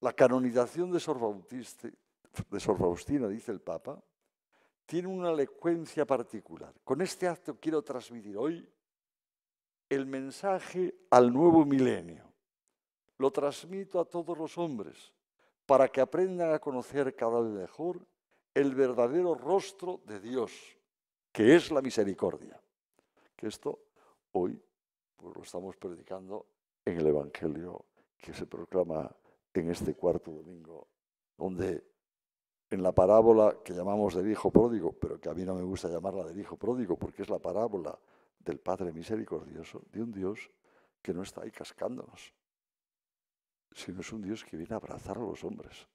La canonización de Sor, Bautista, de Sor Faustina, dice el Papa, tiene una elocuencia particular. Con este acto quiero transmitir hoy el mensaje al nuevo milenio. Lo transmito a todos los hombres para que aprendan a conocer cada vez mejor el verdadero rostro de Dios, que es la misericordia. Que esto hoy pues, lo estamos predicando en el Evangelio que se proclama en este cuarto domingo, donde en la parábola que llamamos del Hijo Pródigo, pero que a mí no me gusta llamarla del Hijo Pródigo, porque es la parábola del Padre Misericordioso, de un Dios que no está ahí cascándonos, sino es un Dios que viene a abrazar a los hombres.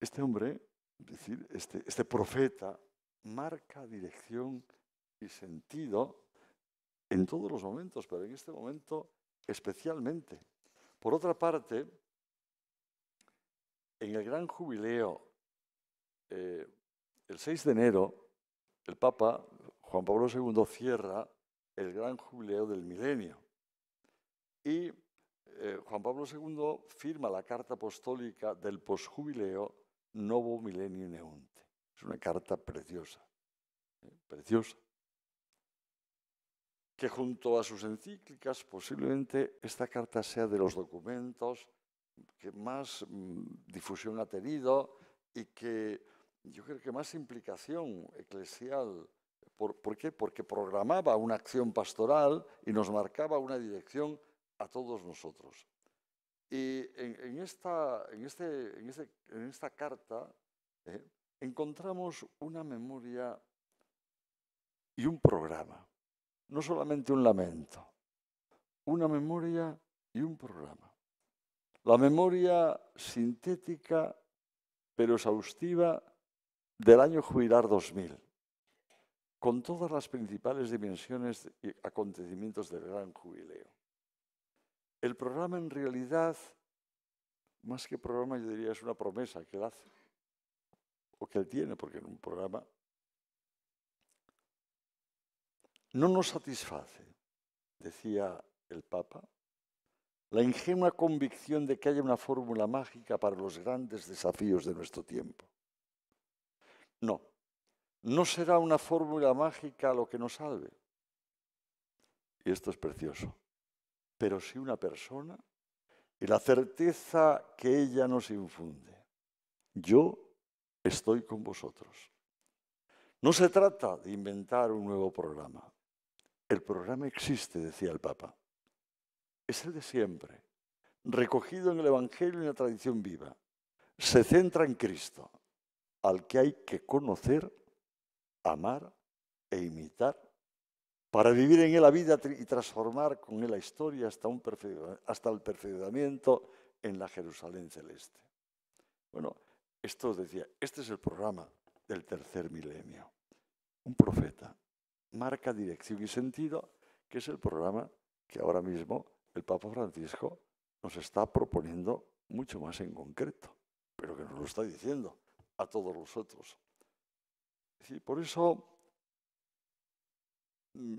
Este hombre decir, este, este, profeta marca dirección y sentido en todos los momentos, pero en este momento especialmente. Por otra parte, en el gran jubileo, eh, el 6 de enero, el Papa Juan Pablo II cierra el gran jubileo del milenio. Y eh, Juan Pablo II firma la carta apostólica del posjubileo Novo Milenio Neunte, Es una carta preciosa, ¿eh? preciosa, que junto a sus encíclicas posiblemente esta carta sea de los documentos que más mm, difusión ha tenido y que yo creo que más implicación eclesial. ¿Por qué? Porque programaba una acción pastoral y nos marcaba una dirección a todos nosotros. Y este, en, esta, carta ¿eh? encontramos una memoria y un programa, no solamente un lamento, una memoria y un programa. La memoria sintética pero exhaustiva del año jubilar 2000, con todas las principales dimensiones y acontecimientos del gran jubileo. El programa en realidad, más que programa, yo diría es una promesa que él hace, o que él tiene, porque en un programa no nos satisface, decía el Papa, la ingenua convicción de que haya una fórmula mágica para los grandes desafíos de nuestro tiempo. No, no será una fórmula mágica lo que nos salve. Y esto es precioso pero sí una persona y la certeza que ella nos infunde. Yo estoy con vosotros. No se trata de inventar un nuevo programa. El programa existe, decía el Papa. Es el de siempre, recogido en el Evangelio y en la tradición viva. Se centra en Cristo, al que hay que conocer, amar e imitar para vivir en él la vida y transformar con él la historia hasta, el perfeccionamiento en la Jerusalén celeste. Bueno, esto decía, este es el programa del tercer milenio. Un profeta marca dirección y sentido, que es el programa que ahora mismo el Papa Francisco nos está proponiendo mucho más en concreto, pero que nos lo está diciendo a todos nosotros. otros. Es por eso Mm,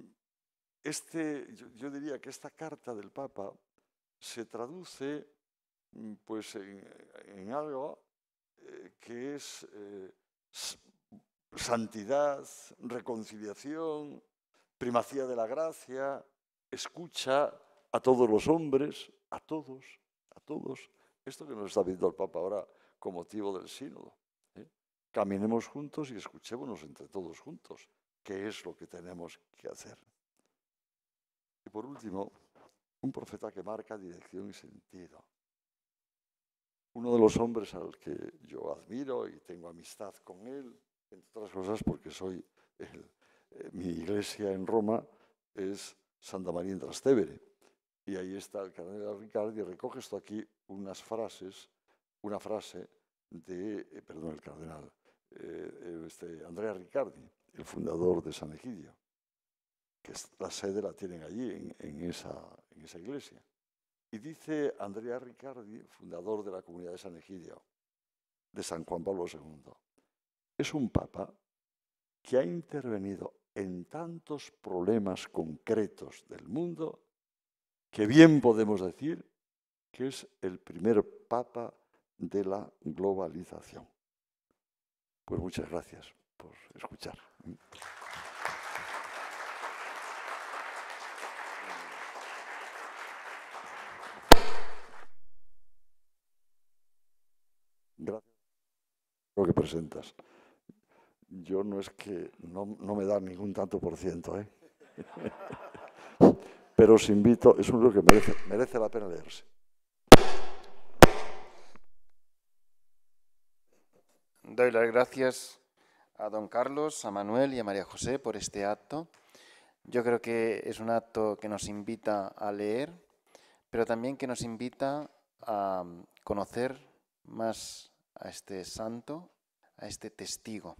este, yo, diría que esta carta del Papa se traduce mm, pues, en, algo eh, que es eh, santidad, reconciliación, primacía de la gracia, escucha a todos los hombres, a todos, a todos. Esto que nos está pidiendo el Papa ahora con motivo del sínodo. ¿eh? Caminemos juntos y escuchémonos entre todos juntos qué es lo que tenemos que hacer. Y por último, un profeta que marca dirección y sentido. Uno de los hombres al que yo admiro y tengo amistad con él, entre otras cosas porque soy eh, mi iglesia en Roma es Santa María en Trastevere. Y ahí está el cardenal Ricardi recoge esto aquí unas frases, una frase de, eh, perdón, el cardenal, eh, este, Andrea Riccardi el fundador de San Egidio, que la sede la tienen allí, en, esa, esa iglesia. Y dice Andrea Riccardi, fundador de la comunidad de San Egidio, de San Juan Pablo II, es un papa que ha intervenido en tantos problemas concretos del mundo que bien podemos decir que es el primer papa de la globalización. Pues muchas gracias por escuchar. Gracias por lo que presentas. Yo no es que no, me da ningún tanto por ciento, ¿eh? pero os invito, es un libro que merece, merece la pena leerse. Doy las gracias a don Carlos, a Manuel y a María José por este acto. Yo creo que es un acto que nos invita a leer, pero también que nos invita a mm, conocer más a este santo, a este testigo.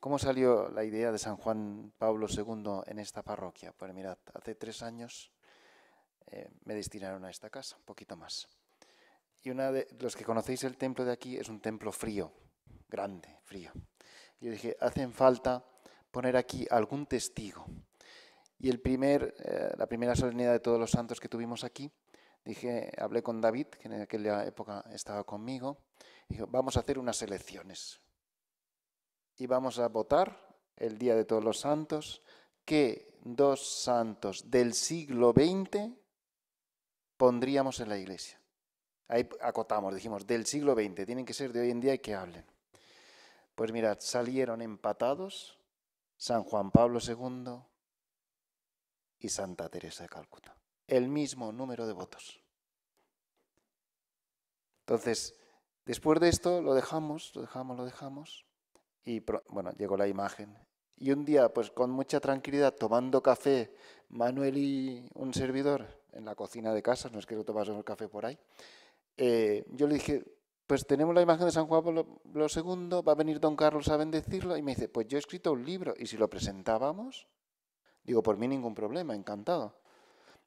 ¿Cómo salió la idea de San Juan Pablo II en esta parroquia? Pues mirad, hace tres años eh, me destinaron a esta casa, un poquito más. Y una de los que conocéis el templo de aquí es un templo frío, grande, frío. Yo dije, hacen falta poner aquí algún testigo. Y el primer, eh, la primera solemnidad de todos los santos que tuvimos aquí, dije, hablé con David, que en aquella época estaba conmigo, y dijo, vamos a hacer unas elecciones. Y vamos a votar el Día de Todos los Santos, qué dos santos del siglo XX pondríamos en la iglesia. Ahí acotamos, dijimos, del siglo XX, tienen que ser de hoy en día y que hablen. Pues mirad, salieron empatados San Juan Pablo II y Santa Teresa de Calcuta. El mismo número de votos. Entonces, después de esto lo dejamos, lo dejamos, lo dejamos. Y bueno, llegó la imagen. Y un día, pues con mucha tranquilidad, tomando café, Manuel y un servidor en la cocina de casa, no es que lo el café por ahí, eh, yo le dije, pues tenemos la imagen de San Juan Pablo II, va a venir don Carlos a bendecirlo y me dice, pues yo he escrito un libro y si lo presentábamos, digo, por mí ningún problema, encantado.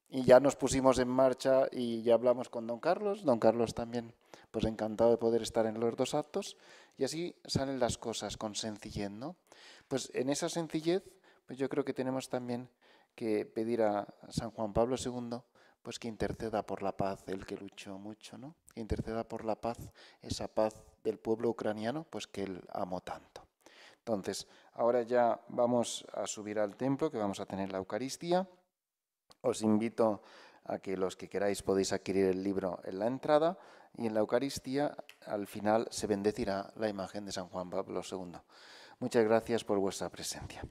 Y ya nos pusimos en marcha y ya hablamos con don Carlos, don Carlos también, pues encantado de poder estar en los dos actos y así salen las cosas con sencillez, ¿no? Pues en esa sencillez, pues yo creo que tenemos también que pedir a San Juan Pablo II pues que interceda por la paz el que luchó mucho, ¿no? Que interceda por la paz, esa paz del pueblo ucraniano, pues que él amó tanto. Entonces, ahora ya vamos a subir al templo, que vamos a tener la Eucaristía. Os invito a que los que queráis podéis adquirir el libro en la entrada y en la Eucaristía al final se bendecirá la imagen de San Juan Pablo II. Muchas gracias por vuestra presencia.